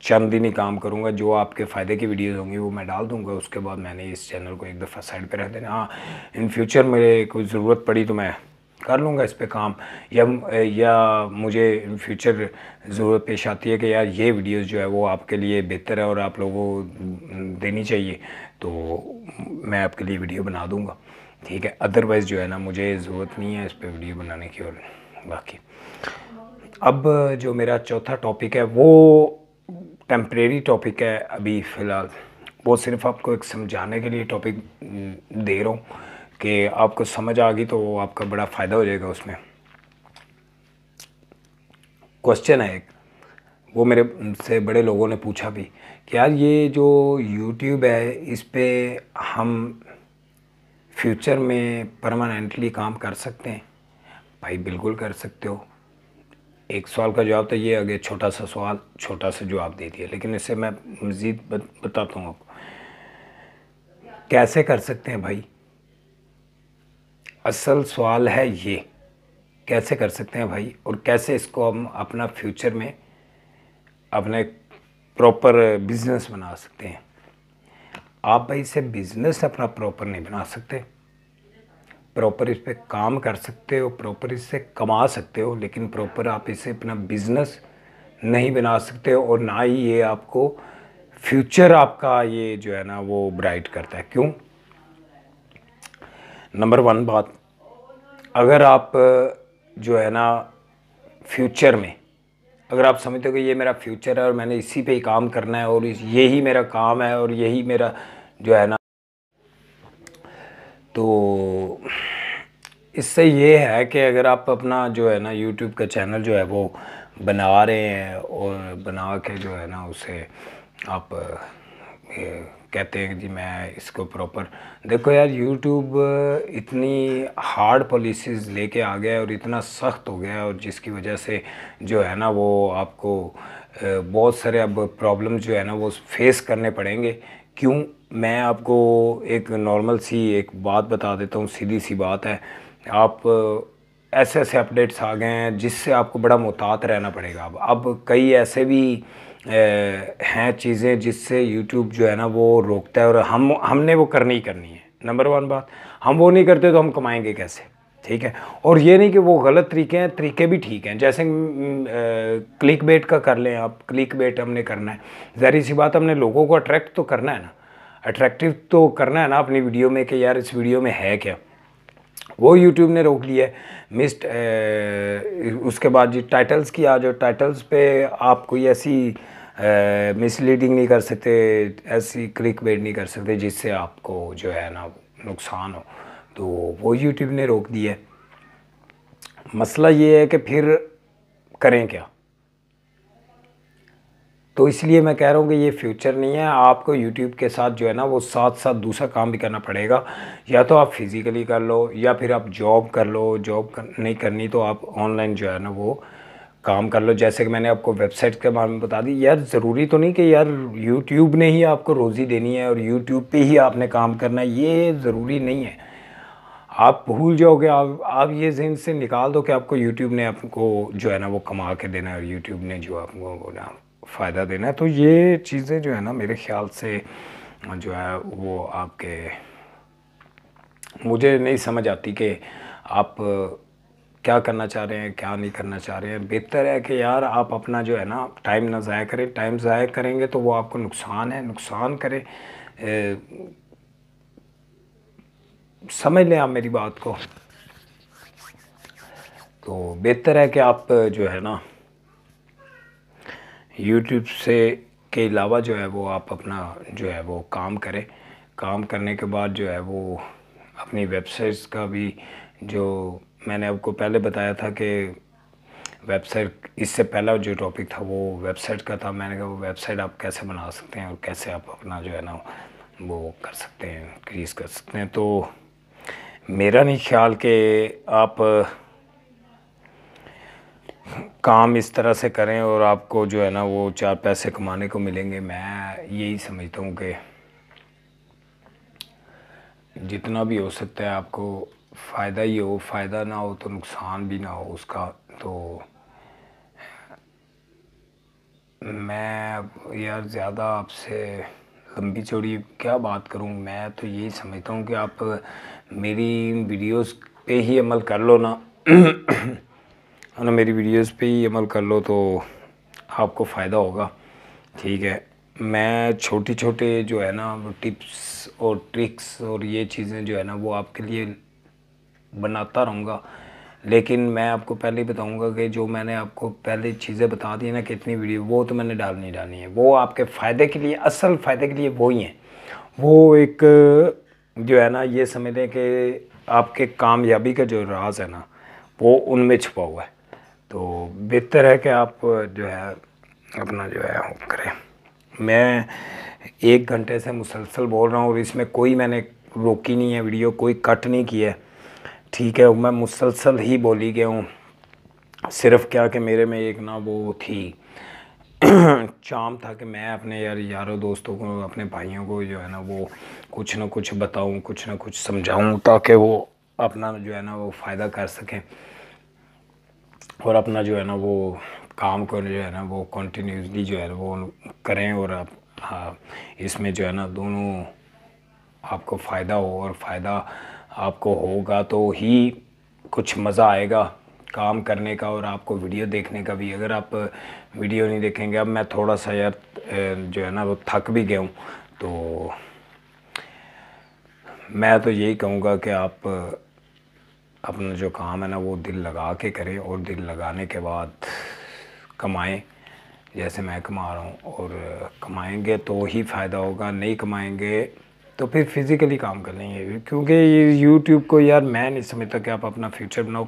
चंद दिन ही काम करूँगा जो आपके फ़ायदे की वीडियोस होंगी वो मैं डाल दूँगा उसके बाद मैंने इस चैनल को एक दफ़ा साइड पे रख देना हाँ इन फ्यूचर मेरे कोई ज़रूरत पड़ी तो मैं कर लूँगा इस पर काम या या मुझे फ्यूचर ज़रूरत पेश आती है कि यार ये वीडियोस जो है वो आपके लिए बेहतर है और आप लोगों को देनी चाहिए तो मैं आपके लिए वीडियो बना दूँगा ठीक है अदरवाइज़ जो है ना मुझे ज़रूरत नहीं है इस पर वीडियो बनाने की और बाकी अब जो मेरा चौथा टॉपिक है वो टेम्प्रेरी टॉपिक है अभी फ़िलहाल वो सिर्फ आपको एक समझाने के लिए टॉपिक दे रहा हूँ कि आपको समझ आ गई तो आपका बड़ा फ़ायदा हो जाएगा उसमें क्वेश्चन है एक वो मेरे से बड़े लोगों ने पूछा भी कि यार ये जो यूट्यूब है इस पर हम फ्यूचर में परमानेंटली काम कर सकते हैं भाई बिल्कुल कर सकते हो एक सवाल का जवाब तो ये आगे छोटा सा सवाल छोटा सा जवाब दे दिया लेकिन इससे मैं मज़ीद बताता हूँ आपको कैसे कर सकते हैं भाई असल सवाल है ये कैसे कर सकते हैं भाई और कैसे इसको हम अपना फ्यूचर में अपने प्रॉपर बिजनेस बना सकते हैं आप भाई इसे बिजनेस अपना प्रॉपर नहीं बना सकते प्रॉपर इस पर काम कर सकते हो प्रॉपर इससे कमा सकते हो लेकिन प्रॉपर आप इसे अपना बिजनेस नहीं बना सकते हो और ना ही ये आपको फ्यूचर आपका ये जो है ना वो ब्राइट करता है क्यों नंबर वन बात अगर आप जो है ना फ्यूचर में अगर आप समझते हो कि ये मेरा फ्यूचर है और मैंने इसी पे ही काम करना है और यही मेरा काम है और यही मेरा जो है ना तो इससे ये है कि अगर आप अपना जो है ना यूट्यूब का चैनल जो है वो बना रहे हैं और बना के जो है ना उसे आप कहते हैं जी मैं इसको प्रॉपर देखो यार यूट्यूब इतनी हार्ड पॉलिसीज़ लेके आ गया है और इतना सख्त हो गया है और जिसकी वजह से जो है ना वो आपको बहुत सारे अब प्रॉब्लम जो है ना वो फेस करने पड़ेंगे क्यों मैं आपको एक नॉर्मल सी एक बात बता देता हूँ सीधी सी बात है आप ऐसे ऐसे अपडेट्स आ गए हैं जिससे आपको बड़ा मुहतात रहना पड़ेगा अब अब कई ऐसे भी हैं चीज़ें जिससे यूट्यूब जो है ना वो रोकता है और हम हमने वो करनी ही करनी है नंबर वन बात हम वो नहीं करते तो हम कमाएंगे कैसे ठीक है और ये नहीं कि वो गलत तरीके हैं तरीके भी ठीक हैं जैसे क्लिक बेट का कर लें आप क्लिक बेट हमने करना है जहरी सी बात हमने लोगों को अट्रैक्ट तो करना है ना अट्रैक्टिव तो करना है ना अपनी वीडियो में कि यार इस वीडियो में है क्या वो यूट्यूब ने रोक लिया है मिस्ट उसके बाद जी टाइटल्स की आ जाओ टाइटल्स पे आप कोई ऐसी मिसलीडिंग नहीं कर सकते ऐसी क्लिक बेट नहीं कर सकते जिससे आपको जो है ना नुकसान हो तो वो यूट्यूब ने रोक दिया है मसला ये है कि फिर करें क्या तो इसलिए मैं कह रहा हूँ कि ये फ्यूचर नहीं है आपको यूट्यूब के साथ जो है ना वो साथ साथ दूसरा काम भी करना पड़ेगा या तो आप फिज़िकली कर लो या फिर आप जॉब कर लो जॉब कर, नहीं करनी तो आप ऑनलाइन जो है ना वो काम कर लो जैसे कि मैंने आपको वेबसाइट के बारे में बता दी यार ज़रूरी तो नहीं कि यार यूट्यूब ने ही आपको रोज़ी देनी है और यूट्यूब पे ही आपने काम करना है ये ज़रूरी नहीं है आप भूल जाओगे आप आप ये जहन से निकाल दो कि आपको यूट्यूब ने आपको जो है ना वो कमा के देना है और यूट्यूब ने जो आपको ना फ़ायदा देना है तो ये चीज़ें जो है ना मेरे ख्याल से जो है वो आपके मुझे नहीं समझ आती कि आप क्या करना चाह रहे हैं क्या नहीं करना चाह रहे हैं बेहतर है कि यार आप अपना जो है ना टाइम ना ज़ाया करें टाइम ज़ाया करेंगे तो वो आपको नुकसान है नुकसान करें ए, समझ लें आप मेरी बात को तो बेहतर है कि आप जो है ना YouTube से के अलावा जो है वो आप अपना जो है वो काम करें काम करने के बाद जो है वो अपनी वेबसाइट्स का भी जो मैंने आपको पहले बताया था कि वेबसाइट इससे पहला जो टॉपिक था वो वेबसाइट का था मैंने कहा वो वेबसाइट आप कैसे बना सकते हैं और कैसे आप अपना जो है ना वो कर सकते हैं क्रीज कर सकते हैं तो मेरा नहीं ख्याल कि आप काम इस तरह से करें और आपको जो है ना वो चार पैसे कमाने को मिलेंगे मैं यही समझता हूँ कि जितना भी हो सकता है आपको फ़ायदा ही हो फ़ायदा ना हो तो नुकसान भी ना हो उसका तो मैं यार ज़्यादा आपसे लंबी चौड़ी क्या बात करूँ मैं तो यही समझता हूँ कि आप मेरी वीडियोस पे ही अमल कर लो ना ना मेरी वीडियोस पे ही अमल कर लो तो आपको फ़ायदा होगा ठीक है मैं छोटी छोटे जो है ना वो टिप्स और ट्रिक्स और ये चीज़ें जो है ना वो आपके लिए बनाता रहूँगा लेकिन मैं आपको पहले ही बताऊँगा कि जो मैंने आपको पहले चीज़ें बता दी ना कितनी वीडियो वो तो मैंने डालनी डालनी है वो आपके फ़ायदे के लिए असल फ़ायदे के लिए वो ही हैं वो एक जो है ना ये समझ लें कि आपके कामयाबी का जो राज है ना वो उनमें छुपा हुआ है तो बेहतर है कि आप जो है अपना जो है करें मैं एक घंटे से मुसलसल बोल रहा हूँ और इसमें कोई मैंने रोकी नहीं है वीडियो कोई कट नहीं किया है ठीक है मैं मुसलसल ही बोली गया हूँ सिर्फ क्या कि मेरे में एक ना वो थी चाम था कि मैं अपने यार यारों दोस्तों को अपने भाइयों को जो है ना वो कुछ ना कुछ बताऊँ कुछ ना कुछ समझाऊँ ताकि वो अपना जो है ना वो फ़ायदा कर सकें और अपना जो है ना वो काम को जो है ना वो कंटिन्यूसली जो है वो करें और आप हाँ, इसमें जो है ना दोनों आपको फ़ायदा हो और फ़ायदा आपको होगा तो ही कुछ मज़ा आएगा काम करने का और आपको वीडियो देखने का भी अगर आप वीडियो नहीं देखेंगे अब मैं थोड़ा सा यार जो है ना वो थक भी गया हूँ तो मैं तो यही कहूँगा कि आप अपना जो काम है ना वो दिल लगा के करें और दिल लगाने के बाद कमाएं जैसे मैं कमा रहा हूँ और कमाएंगे तो ही फ़ायदा होगा नहीं कमाएंगे तो फिर फिज़िकली काम कर लेंगे क्योंकि ये यूट्यूब को यार मैं नहीं समझता कि आप अपना फ्यूचर बनाओ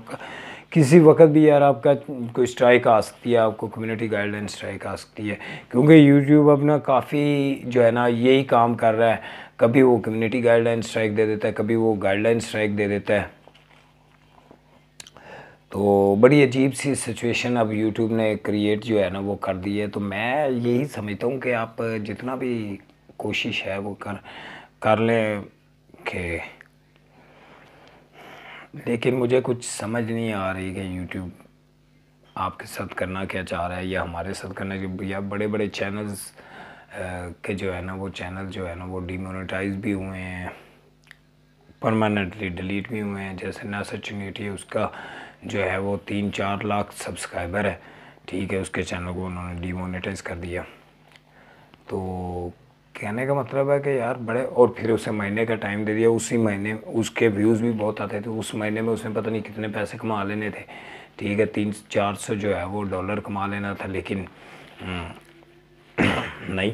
किसी वक्त भी यार आपका कोई स्ट्राइक आ सकती है आपको कम्युनिटी गाइडलाइन स्ट्राइक आ सकती है क्योंकि यूट्यूब अपना काफ़ी जो है ना यही काम कर रहा है कभी वो कम्युनिटी गाइडलाइन स्ट्राइक दे देता है कभी वो गाइडलाइन स्ट्राइक दे देता है तो बड़ी अजीब सी सिचुएशन अब यूट्यूब ने क्रिएट जो है ना वो कर दी है तो मैं यही समझता हूँ कि आप जितना भी कोशिश है वो कर कर ले के लेकिन मुझे कुछ समझ नहीं आ रही कि यूट्यूब आपके साथ करना क्या चाह रहा है या हमारे साथ करना या बड़े बड़े चैनल्स के जो है ना वो चैनल जो है ना वो डीमोनेटाइज भी हुए हैं परमानेंटली डिलीट भी हुए हैं जैसे ना सचिनिटी उसका जो है वो तीन चार लाख सब्सक्राइबर है ठीक है उसके चैनल को उन्होंने डीमोनेटाइज कर दिया तो कहने का मतलब है कि यार बड़े और फिर उसे महीने का टाइम दे दिया उसी महीने उसके व्यूज़ भी बहुत आते थे उस महीने में उसने पता नहीं कितने पैसे कमा लेने थे ठीक है तीन चार सौ जो है वो डॉलर कमा लेना था लेकिन हम्म, नहीं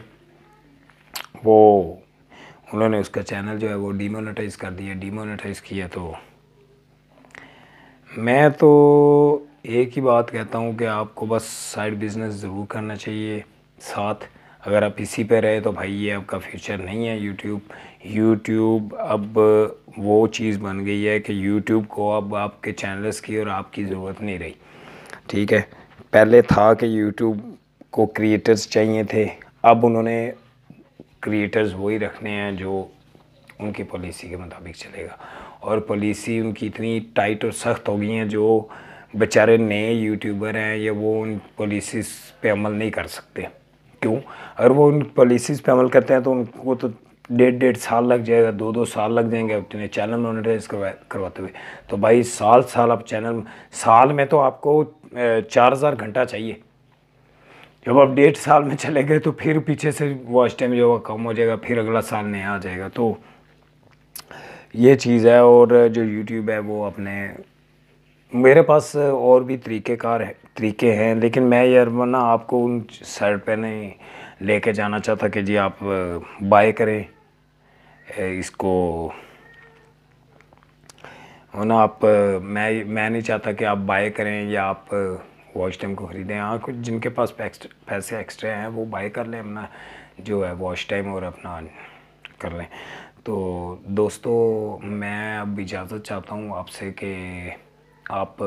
वो उन्होंने उसका चैनल जो है वो डीमोनेटाइज कर दिया डीमोनेटाइज किया तो मैं तो एक ही बात कहता हूँ कि आपको बस साइड बिज़नेस ज़रूर करना चाहिए साथ अगर आप इसी पे रहे तो भाई ये आपका फ्यूचर नहीं है यूट्यूब यूट्यूब अब वो चीज़ बन गई है कि यूट्यूब को अब आपके चैनल्स की और आपकी ज़रूरत नहीं रही ठीक है पहले था कि यूट्यूब को क्रिएटर्स चाहिए थे अब उन्होंने क्रिएटर्स वही रखने हैं जो उनकी पॉलिसी के मुताबिक चलेगा और पॉलिसी उनकी इतनी टाइट और सख्त हो गई हैं जो बेचारे नए यूट्यूबर हैं या वो उन पॉलिसीज़ पे अमल नहीं कर सकते क्यों अगर वो उन पॉलिसीज़ पे अमल करते हैं तो उनको तो डेढ़ डेढ़ साल लग जाएगा दो दो साल लग जाएंगे अपने चैनल मोनिटाइज करवा करवाते हुए तो भाई साल साल आप चैनल साल में तो आपको चार हज़ार घंटा चाहिए जब आप डेढ़ साल में चले गए तो फिर पीछे से वॉच टाइम जो होगा कम हो जाएगा फिर अगला साल नया आ जाएगा तो ये चीज़ है और जो यूट्यूब है वो अपने मेरे पास और भी तरीक़ेकार है तरीके हैं लेकिन मैं यार ना आपको उन साइड पे नहीं लेके जाना चाहता कि जी आप बाय करें इसको ना आप मैं मैं नहीं चाहता कि आप बाय करें या आप वॉश टाइम को ख़रीदें हाँ कुछ जिनके पास पैसे एक्स्ट्रा हैं वो बाय कर लें अपना जो है वॉश टाइम और अपना कर लें तो दोस्तों मैं अब इजाज़त चाहता हूँ आपसे कि आप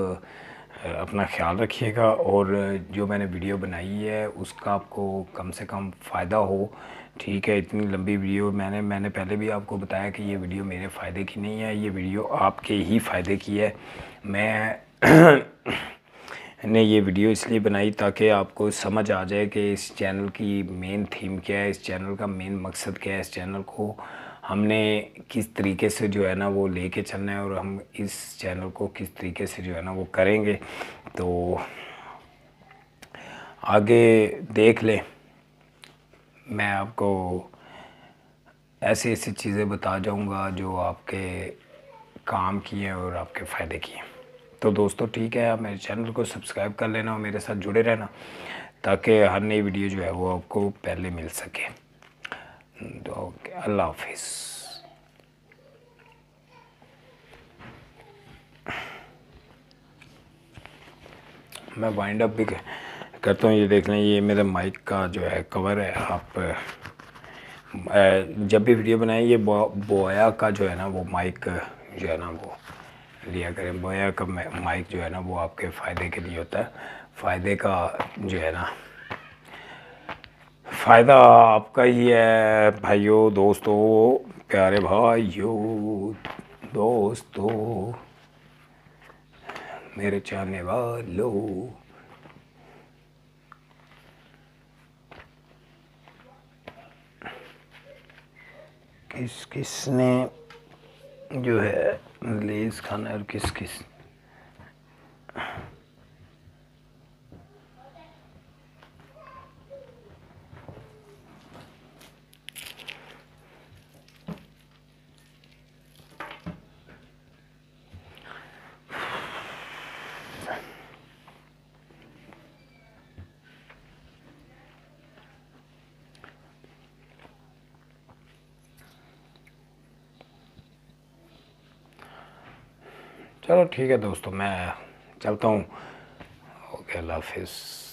अपना ख्याल रखिएगा और जो मैंने वीडियो बनाई है उसका आपको कम से कम फ़ायदा हो ठीक है इतनी लंबी वीडियो मैंने मैंने पहले भी आपको बताया कि ये वीडियो मेरे फ़ायदे की नहीं है ये वीडियो आपके ही फ़ायदे की है मैं ने ये वीडियो इसलिए बनाई ताकि आपको समझ आ जाए कि इस चैनल की मेन थीम क्या है इस चैनल का मेन मकसद क्या है इस चैनल को हमने किस तरीके से जो है ना वो लेके चलना है और हम इस चैनल को किस तरीके से जो है ना वो करेंगे तो आगे देख लें मैं आपको ऐसी ऐसी चीज़ें बता जाऊंगा जो आपके काम की हैं और आपके फ़ायदे की हैं तो दोस्तों ठीक है आप मेरे चैनल को सब्सक्राइब कर लेना और मेरे साथ जुड़े रहना ताकि हर नई वीडियो जो है वो आपको पहले मिल सके ओके अल्लाह हाफिज़ मैं वाइंड अप भी करता हूँ ये देख लें ये मेरा माइक का जो है कवर है आप जब भी वीडियो बनाए ये बो, बोया का जो है ना वो माइक जो है ना वो लिया करें बोया का माइक जो है ना वो आपके फ़ायदे के लिए होता है फ़ायदे का जो है ना फ़ायदा आपका ही है भाइयों दोस्तों प्यारे भाइयों दोस्तों मेरे चाहने वालों किस किस ने जो है लेस खाना और किस किस चलो ठीक है दोस्तों मैं चलता हूँ ओके अल्लाह हाफिज़